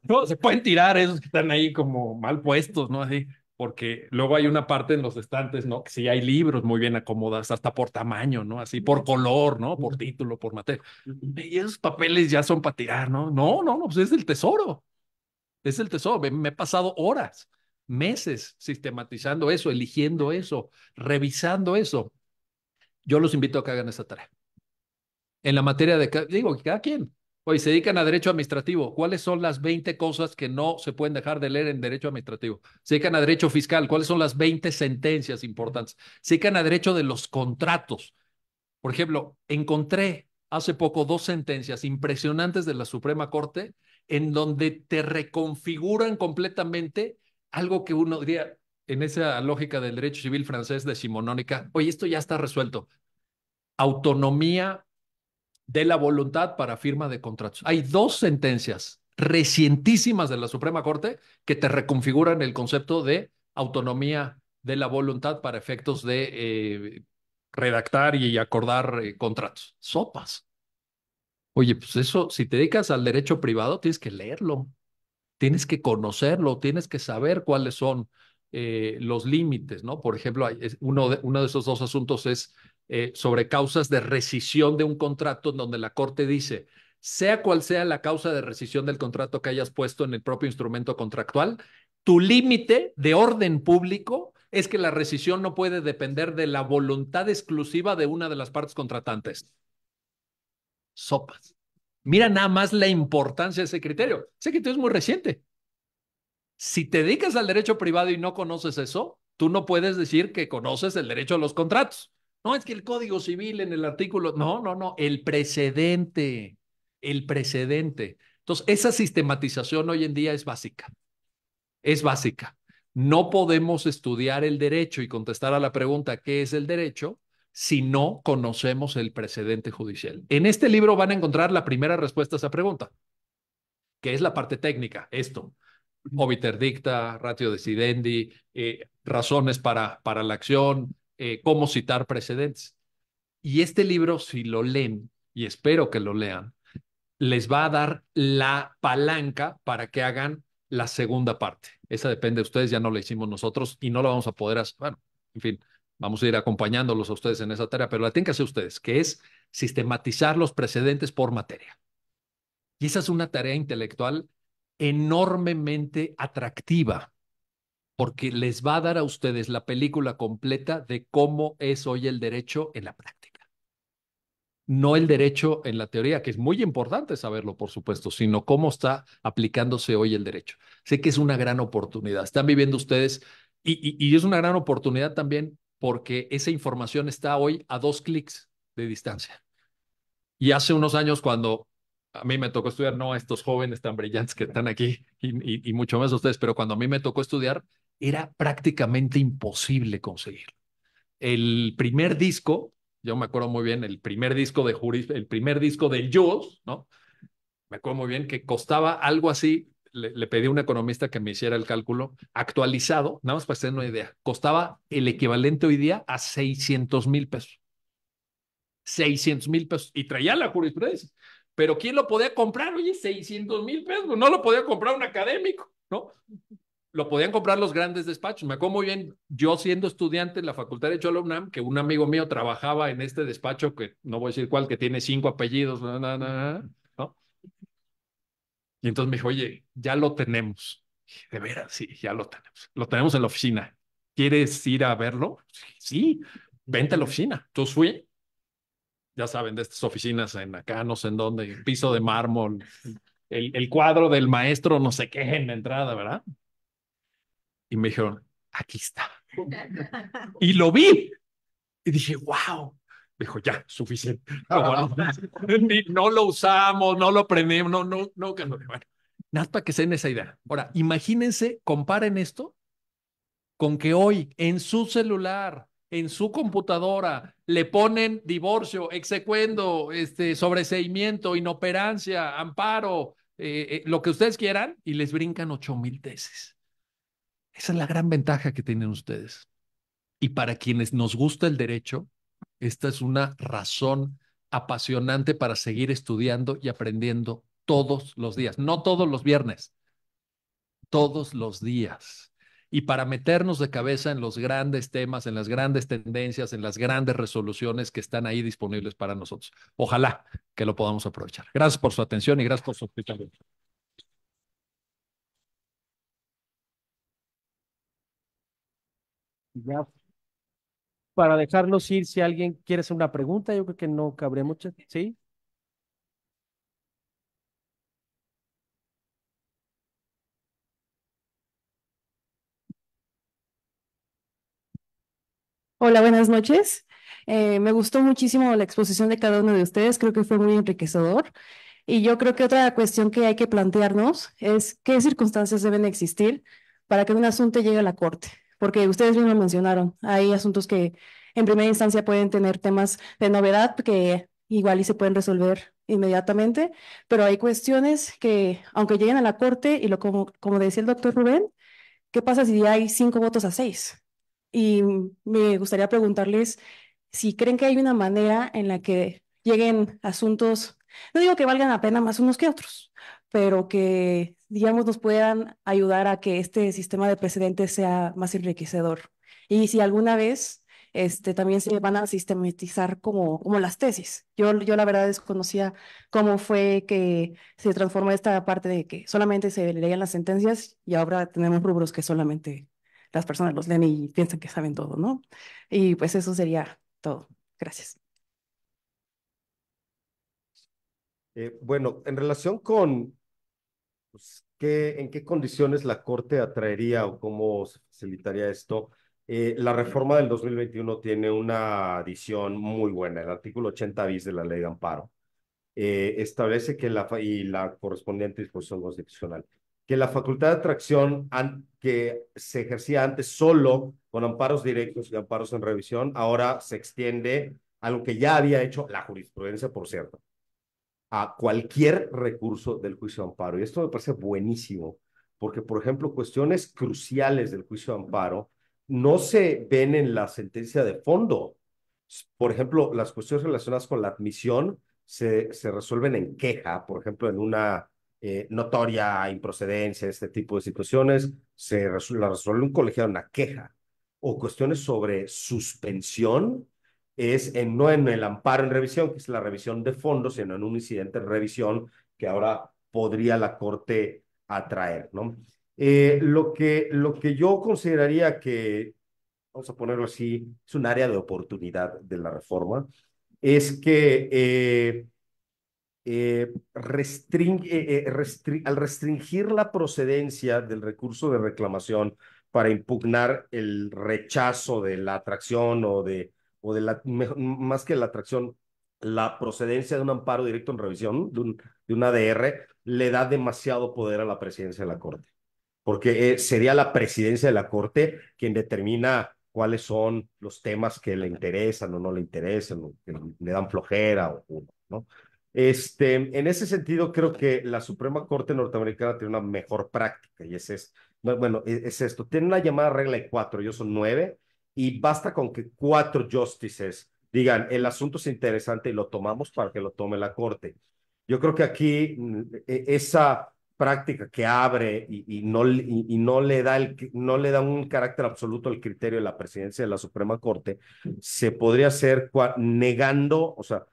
¿No? ¿Se pueden tirar esos que están ahí como mal puestos, no? Así porque luego hay una parte en los estantes, ¿no? Que hay libros muy bien acomodados, hasta por tamaño, ¿no? Así, por color, ¿no? Por título, por materia. Y esos papeles ya son para tirar, ¿no? No, no, no, pues es el tesoro. Es el tesoro. Me, he pasado horas, meses sistematizando eso, eligiendo eso, revisando eso. Yo los invito a que hagan esa tarea. En la materia de, digo, cada quien, Oye, se dedican a derecho administrativo. ¿Cuáles son las 20 cosas que no se pueden dejar de leer en derecho administrativo? Se dedican a derecho fiscal. ¿Cuáles son las 20 sentencias importantes? Se dedican a derecho de los contratos. Por ejemplo, encontré hace poco dos sentencias impresionantes de la Suprema Corte en donde te reconfiguran completamente algo que uno diría en esa lógica del derecho civil francés de simonónica. Oye, esto ya está resuelto. Autonomía de la voluntad para firma de contratos. Hay dos sentencias recientísimas de la Suprema Corte que te reconfiguran el concepto de autonomía de la voluntad para efectos de eh, redactar y acordar eh, contratos. Sopas. Oye, pues eso, si te dedicas al derecho privado, tienes que leerlo, tienes que conocerlo, tienes que saber cuáles son eh, los límites, ¿no? Por ejemplo, uno uno de esos dos asuntos es eh, sobre causas de rescisión de un contrato en donde la Corte dice, sea cual sea la causa de rescisión del contrato que hayas puesto en el propio instrumento contractual, tu límite de orden público es que la rescisión no puede depender de la voluntad exclusiva de una de las partes contratantes. Sopas. Mira nada más la importancia de ese criterio. sé que tú es muy reciente. Si te dedicas al derecho privado y no conoces eso, tú no puedes decir que conoces el derecho a los contratos. No, es que el Código Civil en el artículo, no, no, no, el precedente, el precedente. Entonces, esa sistematización hoy en día es básica, es básica. No podemos estudiar el derecho y contestar a la pregunta, ¿qué es el derecho? si no conocemos el precedente judicial. En este libro van a encontrar la primera respuesta a esa pregunta, que es la parte técnica, esto. Obiter dicta, ratio decidendi, eh, razones para, para la acción, eh, cómo citar precedentes. Y este libro, si lo leen, y espero que lo lean, les va a dar la palanca para que hagan la segunda parte. Esa depende de ustedes, ya no la hicimos nosotros y no lo vamos a poder hacer. Bueno, en fin, vamos a ir acompañándolos a ustedes en esa tarea, pero la tienen que hacer ustedes, que es sistematizar los precedentes por materia. Y esa es una tarea intelectual enormemente atractiva, porque les va a dar a ustedes la película completa de cómo es hoy el derecho en la práctica. No el derecho en la teoría, que es muy importante saberlo, por supuesto, sino cómo está aplicándose hoy el derecho. Sé que es una gran oportunidad. Están viviendo ustedes y, es una gran oportunidad también porque esa información está hoy a dos clics de distancia. Y hace unos años cuando a mí me tocó estudiar, no a estos jóvenes tan brillantes que están aquí y, y, y mucho más a ustedes, pero cuando a mí me tocó estudiar, era prácticamente imposible conseguirlo. El primer disco, yo me acuerdo muy bien, el primer disco de Juris, el primer disco de Jules, ¿no? Me acuerdo muy bien que costaba algo así, le, pedí a un economista que me hiciera el cálculo actualizado, nada más para tener una idea, costaba el equivalente hoy día a 600 mil pesos. 600 mil pesos. Y traía la jurisprudencia. Pero ¿quién lo podía comprar? Oye, 600 mil pesos. No lo podía comprar un académico, ¿no? lo podían comprar los grandes despachos. Me acuerdo muy bien, yo siendo estudiante en la Facultad de Cholomnam, que un amigo mío trabajaba en este despacho, que no voy a decir cuál, que tiene cinco apellidos, ¿no? Y entonces me dijo, oye, ya lo tenemos. de veras, sí, ya lo tenemos. Lo tenemos en la oficina. ¿Quieres ir a verlo? Sí, vente a la oficina. Entonces fui, ya saben, de estas oficinas en acá, no sé en dónde, piso de mármol, el, el cuadro del maestro, no sé qué, en la entrada, ¿verdad? Y me dijeron, aquí está. y lo vi. Y dije, wow. Dijo, ya, suficiente. No, lo usamos, no lo prendemos, no, no, no, no. nada para que se den esa idea. Ahora, imagínense, comparen esto con que hoy en su celular, en su computadora, le ponen divorcio, execuendo, este, sobreseimiento, inoperancia, amparo, eh, eh, lo que ustedes quieran, y les brincan ocho mil tesis. Esa es la gran ventaja que tienen ustedes. Y para quienes nos gusta el derecho, esta es una razón apasionante para seguir estudiando y aprendiendo todos los días, no todos los viernes, todos los días. Y para meternos de cabeza en los grandes temas, en las grandes tendencias, en las grandes resoluciones que están ahí disponibles para nosotros. Ojalá que lo podamos aprovechar. Gracias por su atención y gracias por su Para dejarlos ir, si alguien quiere hacer una pregunta, yo creo que no cabré mucho. ¿Sí? Hola, buenas noches. Eh, me gustó muchísimo la exposición de cada uno de ustedes, creo que fue muy enriquecedor. Y yo creo que otra cuestión que hay que plantearnos es qué circunstancias deben existir para que un asunto llegue a la Corte porque ustedes mismos mencionaron, hay asuntos que en primera instancia pueden tener temas de novedad que igual y se pueden resolver inmediatamente, pero hay cuestiones que, aunque lleguen a la corte, y lo como, como decía el doctor Rubén, ¿qué pasa si hay cinco votos a seis? Y me gustaría preguntarles si creen que hay una manera en la que lleguen asuntos, no digo que valgan la pena más unos que otros, pero que, digamos, nos puedan ayudar a que este sistema de precedentes sea más enriquecedor. Y si alguna vez este, también se van a sistematizar como, como las tesis. Yo, yo la verdad desconocía cómo fue que se transformó esta parte de que solamente se leían las sentencias y ahora tenemos rubros que solamente las personas los leen y piensan que saben todo, ¿no? Y pues eso sería todo. Gracias. Eh, bueno, en relación con pues, ¿en qué condiciones la Corte atraería o cómo se facilitaría esto? Eh, la reforma del 2021 tiene una adición muy buena, el artículo 80 bis de la Ley de Amparo. Eh, establece que la, y la correspondiente disposición constitucional, que la facultad de atracción que se ejercía antes solo con amparos directos y amparos en revisión, ahora se extiende a lo que ya había hecho la jurisprudencia, por cierto, a cualquier recurso del juicio de amparo. Y esto me parece buenísimo, porque, por ejemplo, cuestiones cruciales del juicio de amparo no se ven en la sentencia de fondo. Por ejemplo, las cuestiones relacionadas con la admisión se, se resuelven en queja, por ejemplo, en una eh, notoria improcedencia, este tipo de situaciones, se resuelve, la resuelve un colegiado en una queja. O cuestiones sobre suspensión es en, no en el amparo en revisión, que es la revisión de fondos, sino en un incidente en revisión que ahora podría la Corte atraer, ¿no? Eh, lo, que, lo que yo consideraría que, vamos a ponerlo así, es un área de oportunidad de la reforma, es que eh, eh, al restringir la procedencia del recurso de reclamación para impugnar el rechazo de la atracción o de o de la, más que la atracción, la procedencia de un amparo directo en revisión, de un, de ADR, le da demasiado poder a la presidencia de la Corte, porque eh, sería la presidencia de la Corte quien determina cuáles son los temas que le interesan o no le interesan, o que le dan flojera o, uno ¿no? Este, en ese sentido, creo que la Suprema Corte norteamericana tiene una mejor práctica y es, es bueno, e, es, esto. Tiene una llamada regla de cuatro, yo son nueve, y basta con que cuatro justices digan, el asunto es interesante y lo tomamos para que lo tome la Corte. Yo creo que aquí mm, e-, esa práctica que abre y, no, y, no, le da el, no le da un carácter absoluto al criterio de la presidencia de la Suprema Corte, se podría hacer negando, o sea,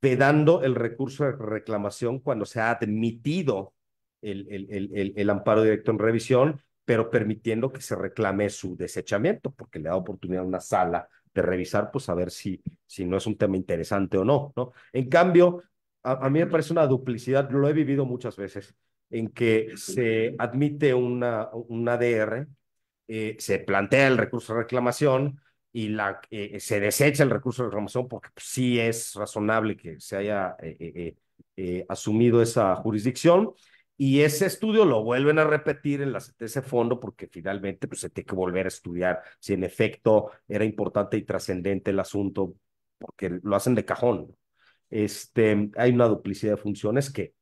vedando el recurso de reclamación cuando se ha admitido el, el, el, el, amparo directo en revisión pero permitiendo que se reclame su desechamiento, porque le da oportunidad a una sala de revisar, pues a ver si, si no es un tema interesante o no, ¿no? En cambio, a, mí me parece una duplicidad, lo he vivido muchas veces, en que se admite una, una eh, se plantea el recurso de reclamación y la, eh, se desecha el recurso de reclamación porque pues, sí es razonable que se haya eh, asumido esa jurisdicción y ese estudio lo vuelven a repetir en la, ese fondo porque finalmente pues, se tiene que volver a estudiar si en efecto era importante y trascendente el asunto, porque lo hacen de cajón. Este, hay una duplicidad de funciones que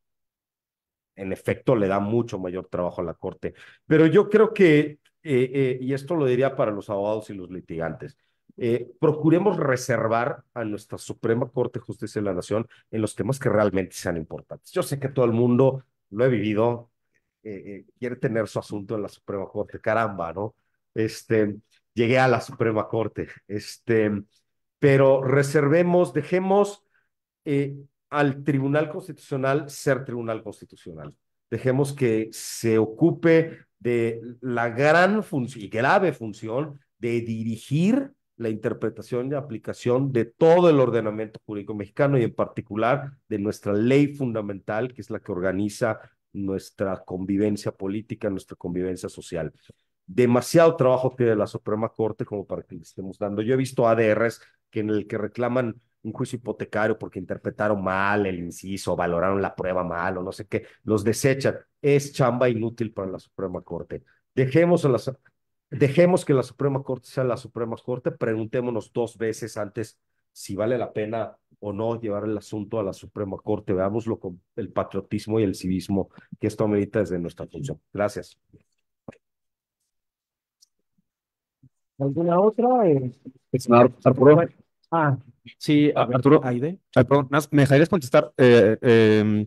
en efecto le da mucho mayor trabajo a la Corte. Pero yo creo que, eh, eh, y esto lo diría para los abogados y los litigantes, eh, procuremos reservar a nuestra Suprema Corte de Justicia de la Nación en los temas que realmente sean importantes. Yo sé que todo el mundo lo he vivido, eh, eh, quiere tener su asunto en la Suprema Corte, caramba, ¿no? Este, llegué a la Suprema Corte, este, pero reservemos, dejemos eh, al Tribunal Constitucional ser Tribunal Constitucional, dejemos que se ocupe de la gran función y grave función de dirigir la interpretación y aplicación de todo el ordenamiento jurídico mexicano y en particular de nuestra ley fundamental, que es la que organiza nuestra convivencia política, nuestra convivencia social. Demasiado trabajo tiene la Suprema Corte como para que le estemos dando. Yo he visto ADRs que en el que reclaman un juicio hipotecario porque interpretaron mal el inciso, valoraron la prueba mal o no sé qué, los desechan. Es chamba inútil para la Suprema Corte. Dejemos a las dejemos que la Suprema Corte sea la Suprema Corte, preguntémonos dos veces antes si vale la pena o no llevar el asunto a la Suprema Corte. Veámoslo con el patriotismo y el civismo que esto amerita desde nuestra función. Gracias. ¿Alguna otra? Ah. sí, ah, Arturo. Aide. Ay, perdón, ¿me dejarías contestar adicionar eh, em,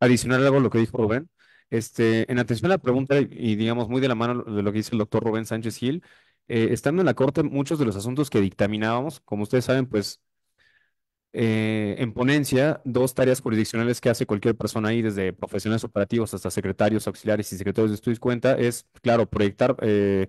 adicional algo a lo que dijo Rubén? Este, en atención a la pregunta y digamos muy de la mano de lo que dice el doctor Rubén Sánchez Gil, eh, estando en la Corte muchos de los asuntos que dictaminábamos, como ustedes saben, pues eh, en ponencia, dos tareas jurisdiccionales que hace cualquier persona ahí, desde profesionales operativos hasta secretarios auxiliares y secretarios de estudios cuenta, es, claro, proyectar eh,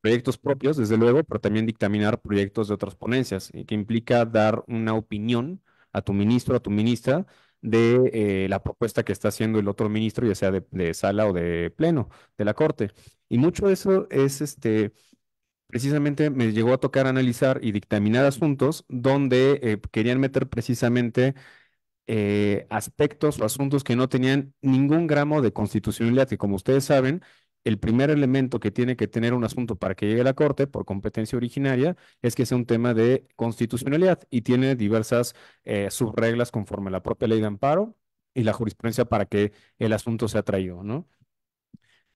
proyectos propios, desde luego, pero también dictaminar proyectos de otras ponencias, que implica dar una opinión a tu ministro, a tu ministra, de eh, la propuesta que está haciendo el otro ministro, ya sea de, sala o de pleno de la Corte. Y mucho de eso es, este, precisamente me llegó a tocar analizar y dictaminar asuntos donde eh, querían meter precisamente eh, aspectos o asuntos que no tenían ningún gramo de constitucionalidad, y como ustedes saben, el primer elemento que tiene que tener un asunto para que llegue a la Corte por competencia originaria es que sea un tema de constitucionalidad y tiene diversas eh, subreglas conforme a la propia ley de amparo y la jurisprudencia para que el asunto sea traído, ¿no?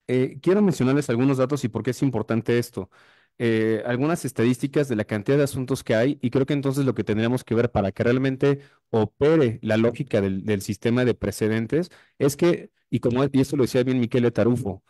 Eh, quiero mencionarles algunos datos y por qué es importante esto. Eh, algunas estadísticas de la cantidad de asuntos que hay y creo que entonces lo que tendríamos que ver para que realmente opere la lógica del, sistema de precedentes es que, y como y lo decía bien Miquel Tarufo,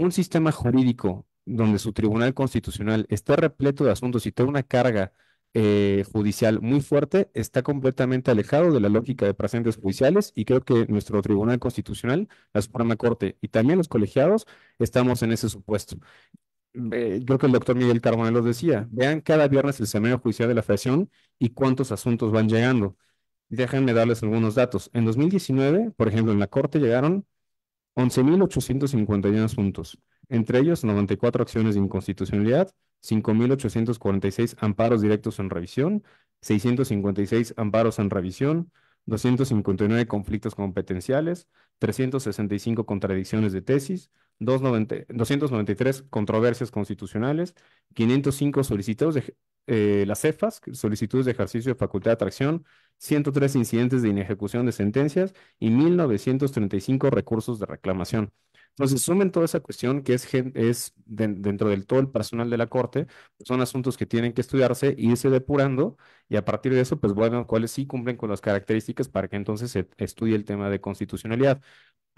un sistema jurídico donde su Tribunal Constitucional está repleto de asuntos y tiene una carga eh, judicial muy fuerte, está completamente alejado de la lógica de presentes judiciales y creo que nuestro Tribunal Constitucional, la Suprema Corte y también los colegiados estamos en ese supuesto. creo que el doctor Miguel Carbonell lo decía, vean cada viernes el Seminario Judicial de la Federación y cuántos asuntos van llegando. Déjenme darles algunos datos. En 2019, por ejemplo, en la Corte llegaron 11.851 asuntos, entre ellos 94 acciones de inconstitucionalidad, 5.846 amparos directos en revisión, 656 amparos en revisión, 259 conflictos competenciales, 365 contradicciones de tesis, 293 controversias constitucionales, 505 solicitudes de eh, las CEFAS, solicitudes de ejercicio de facultad de atracción, 103 incidentes de inejecución de sentencias y 1.935 recursos de reclamación. Entonces, sumen toda esa cuestión que es, es dentro del todo el personal de la Corte, pues, son asuntos que tienen que estudiarse, irse depurando y a partir de eso, pues bueno, cuáles sí cumplen con las características para que entonces se estudie el tema de constitucionalidad.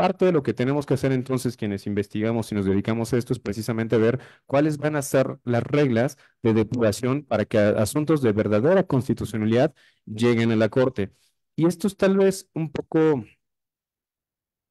Parte de lo que tenemos que hacer entonces quienes investigamos y nos dedicamos a esto es precisamente ver cuáles van a ser las reglas de depuración para que asuntos de verdadera constitucionalidad lleguen a la Corte. Y esto es tal vez un poco,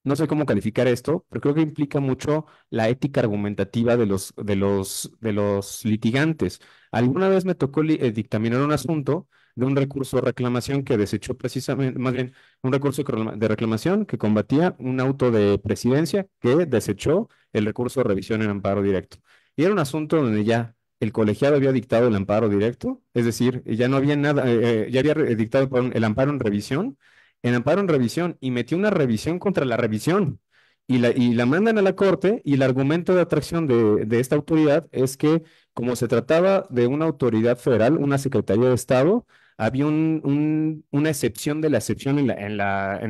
no sé cómo calificar esto, pero creo que implica mucho la ética argumentativa de los, de los, de los litigantes. Alguna vez me tocó eh, dictaminar un asunto de un recurso de reclamación que desechó precisamente, más bien, un recurso de reclamación que combatía un auto de presidencia que desechó el recurso de revisión en amparo directo. Y era un asunto donde ya el colegiado había dictado el amparo directo, es decir, ya no había nada, eh, eh, ya había eh, dictado el amparo en revisión, el amparo en revisión y metió una revisión contra la revisión. Y la, y la mandan a la corte y el argumento de atracción de, de esta autoridad es que como se trataba de una autoridad federal, una Secretaría de Estado, había una excepción de la excepción en,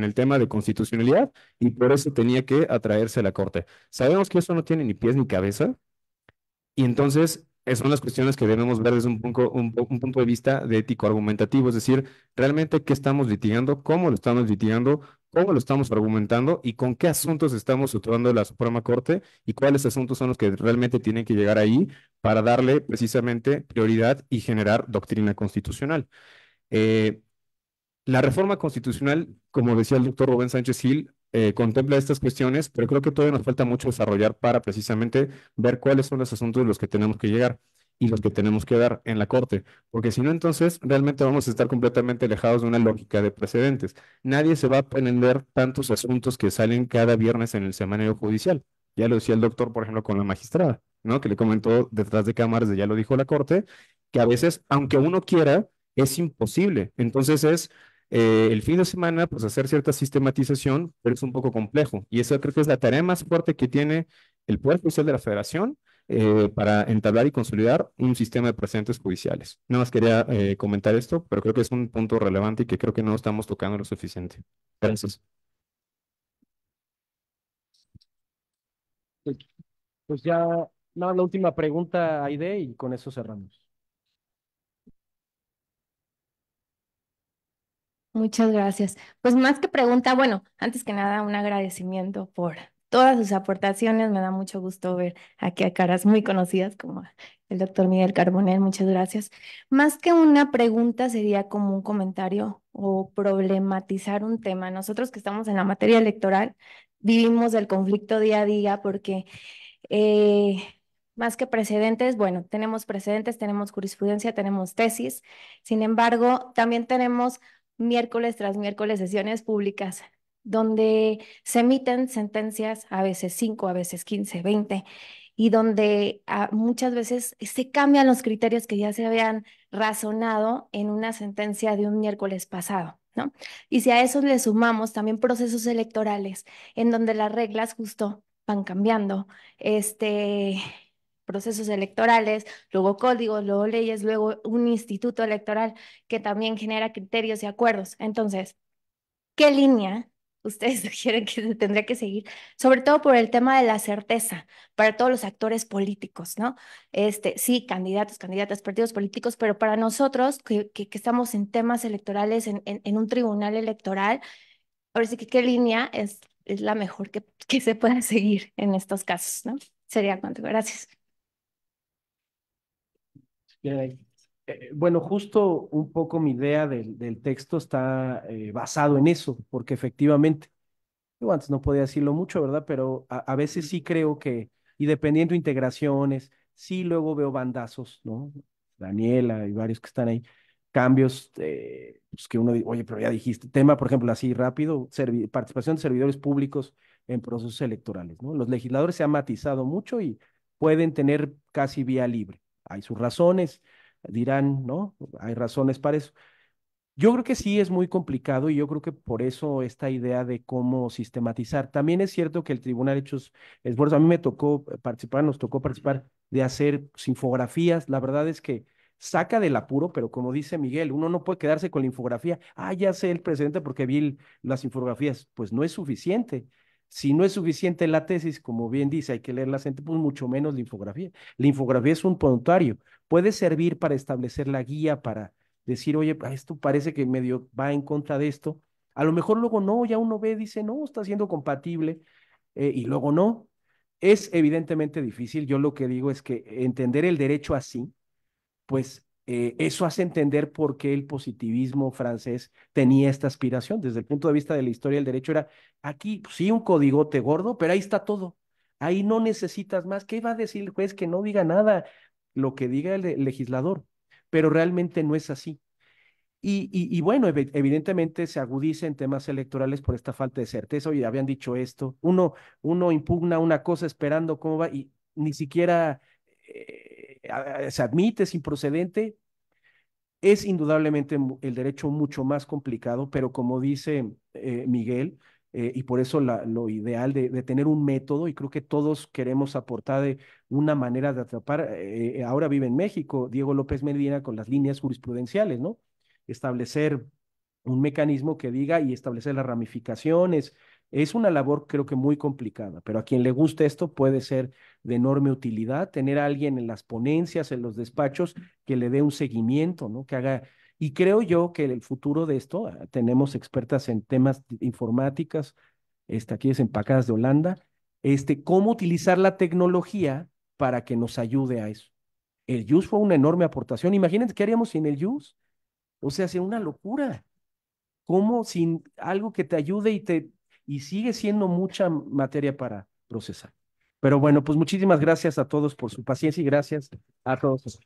el tema de constitucionalidad y por eso tenía que atraerse a la Corte. Sabemos que eso no tiene ni pies ni cabeza y entonces son las cuestiones que debemos ver desde un, punto, un, punto de vista de ético argumentativo, es decir, realmente qué estamos litigando, cómo lo estamos litigando, cómo lo estamos argumentando y con qué asuntos estamos situando la Suprema Corte y cuáles asuntos son los que realmente tienen que llegar ahí para darle precisamente prioridad y generar doctrina constitucional. Eh, la reforma constitucional, como decía el doctor Rubén Sánchez Gil, eh, contempla estas cuestiones, pero creo que todavía nos falta mucho desarrollar para precisamente ver cuáles son los asuntos de los que tenemos que llegar y los que tenemos que dar en la Corte, porque si no, entonces realmente vamos a estar completamente alejados de una lógica de precedentes. Nadie se va a aprender tantos asuntos que salen cada viernes en el semanario judicial. Ya lo decía el doctor, por ejemplo, con la magistrada, ¿no? Que le comentó detrás de cámaras, ya lo dijo la Corte, que a veces, aunque uno quiera, es imposible. Entonces es eh, el fin de semana, pues hacer cierta sistematización, pero es un poco complejo. Y esa creo que es la tarea más fuerte que tiene el Poder Judicial de la Federación eh, para entablar y consolidar un sistema de presentes judiciales. Nada más quería eh, comentar esto, pero creo que es un punto relevante y que creo que no estamos tocando lo suficiente. Gracias. Pues ya, nada, la última pregunta, Aide, y con eso cerramos. Muchas gracias. Pues más que pregunta, bueno, antes que nada, un agradecimiento por todas sus aportaciones. Me da mucho gusto ver aquí a caras muy conocidas como el doctor Miguel Carbonel. Muchas gracias. Más que una pregunta, sería como un comentario o problematizar un tema. Nosotros que estamos en la materia electoral, vivimos el conflicto día a día porque... Eh, más que precedentes, bueno, tenemos precedentes, tenemos jurisprudencia, tenemos tesis, sin embargo, también tenemos miércoles tras miércoles sesiones públicas donde se emiten sentencias, a veces 5, a veces 15, 20, y donde ah, muchas veces se cambian los criterios que ya se habían razonado en una sentencia de un miércoles pasado. ¿no? Y si a eso le sumamos también procesos electorales, en donde las reglas justo van cambiando, este, procesos electorales, luego códigos, luego leyes, luego un instituto electoral que también genera criterios y acuerdos. Entonces, ¿qué línea ustedes sugieren que se tendría que seguir, sobre todo por el tema de la certeza para todos los actores políticos, ¿no? Este, sí, candidatos, candidatas, partidos políticos, pero para nosotros que, que, estamos en temas electorales, en, en, un tribunal electoral, ahora sí que qué línea es, es la mejor que, que se pueda seguir en estos casos, ¿no? Sería cuánto, Gracias. Eh, eh, bueno, justo un poco mi idea del, texto está eh, basado en eso, porque efectivamente, yo antes no podía decirlo mucho, ¿verdad? Pero a, veces sí creo que, y dependiendo integraciones, sí luego veo bandazos, ¿no? Daniela y varios que están ahí, cambios pues, que uno, oye, pero ya dijiste, tema, por ejemplo, así rápido, participación de servidores públicos en procesos electorales, ¿no? Los legisladores se han matizado mucho y pueden tener casi vía libre. Hay sus razones, dirán, ¿no? Hay razones para eso. Yo creo que sí es muy complicado y yo creo que por eso esta idea de cómo sistematizar. También es cierto que el Tribunal de Hechos Esfuerzos, a mí me tocó participar, nos tocó participar de hacer infografías. La verdad es que saca del apuro, pero como dice Miguel, uno no puede quedarse con la infografía. Ah, ya sé el presidente porque vi las infografías. Pues no es suficiente si no es suficiente la tesis, como bien dice, hay que leer la gente, pues mucho menos la infografía. La infografía es un puntuario. puede servir para establecer la guía, para decir, oye, ah, esto parece que medio va en contra de esto. A lo mejor luego no, ya uno ve, dice, no, está siendo compatible, eh, y luego no. Es evidentemente difícil, yo lo que digo es que entender el derecho así, pues eh, eso hace entender por qué el positivismo francés tenía esta aspiración. Desde el punto de vista de la historia del derecho era, aquí pues, sí un codigote gordo, pero ahí está todo. Ahí no necesitas más. ¿Qué va a decir el juez? Que no diga nada, lo que diga el, legislador. Pero realmente no es así. Y, bueno, evidentemente se agudiza en temas electorales por esta falta de certeza. Oye, habían dicho esto. Uno, uno impugna una cosa esperando cómo va y ni siquiera eh, se admite, sin procedente. Es indudablemente el derecho mucho más complicado, pero como dice eh, Miguel, eh, y por eso lo ideal de, tener un método, y creo que todos queremos aportar de una manera de atrapar, eh, ahora vive en México Diego López Medina con las líneas jurisprudenciales, ¿no? Establecer un mecanismo que diga y establecer las ramificaciones. Es una labor creo que muy complicada, pero a quien le guste esto puede ser de enorme utilidad, tener a alguien en las ponencias, en los despachos, que le dé un seguimiento, ¿no? Que haga... Y creo yo que el futuro de esto, ah, tenemos expertas en temas informáticas, aquí es Empacadas de Holanda, este, cómo utilizar la tecnología para que nos ayude a eso. El JUS fue una enorme aportación. Imagínense qué haríamos sin el JUS. O sea, sería una locura. ¿Cómo sin algo que te ayude y te y sigue siendo mucha materia para procesar? Pero bueno, pues muchísimas gracias a todos por su paciencia y gracias a todos.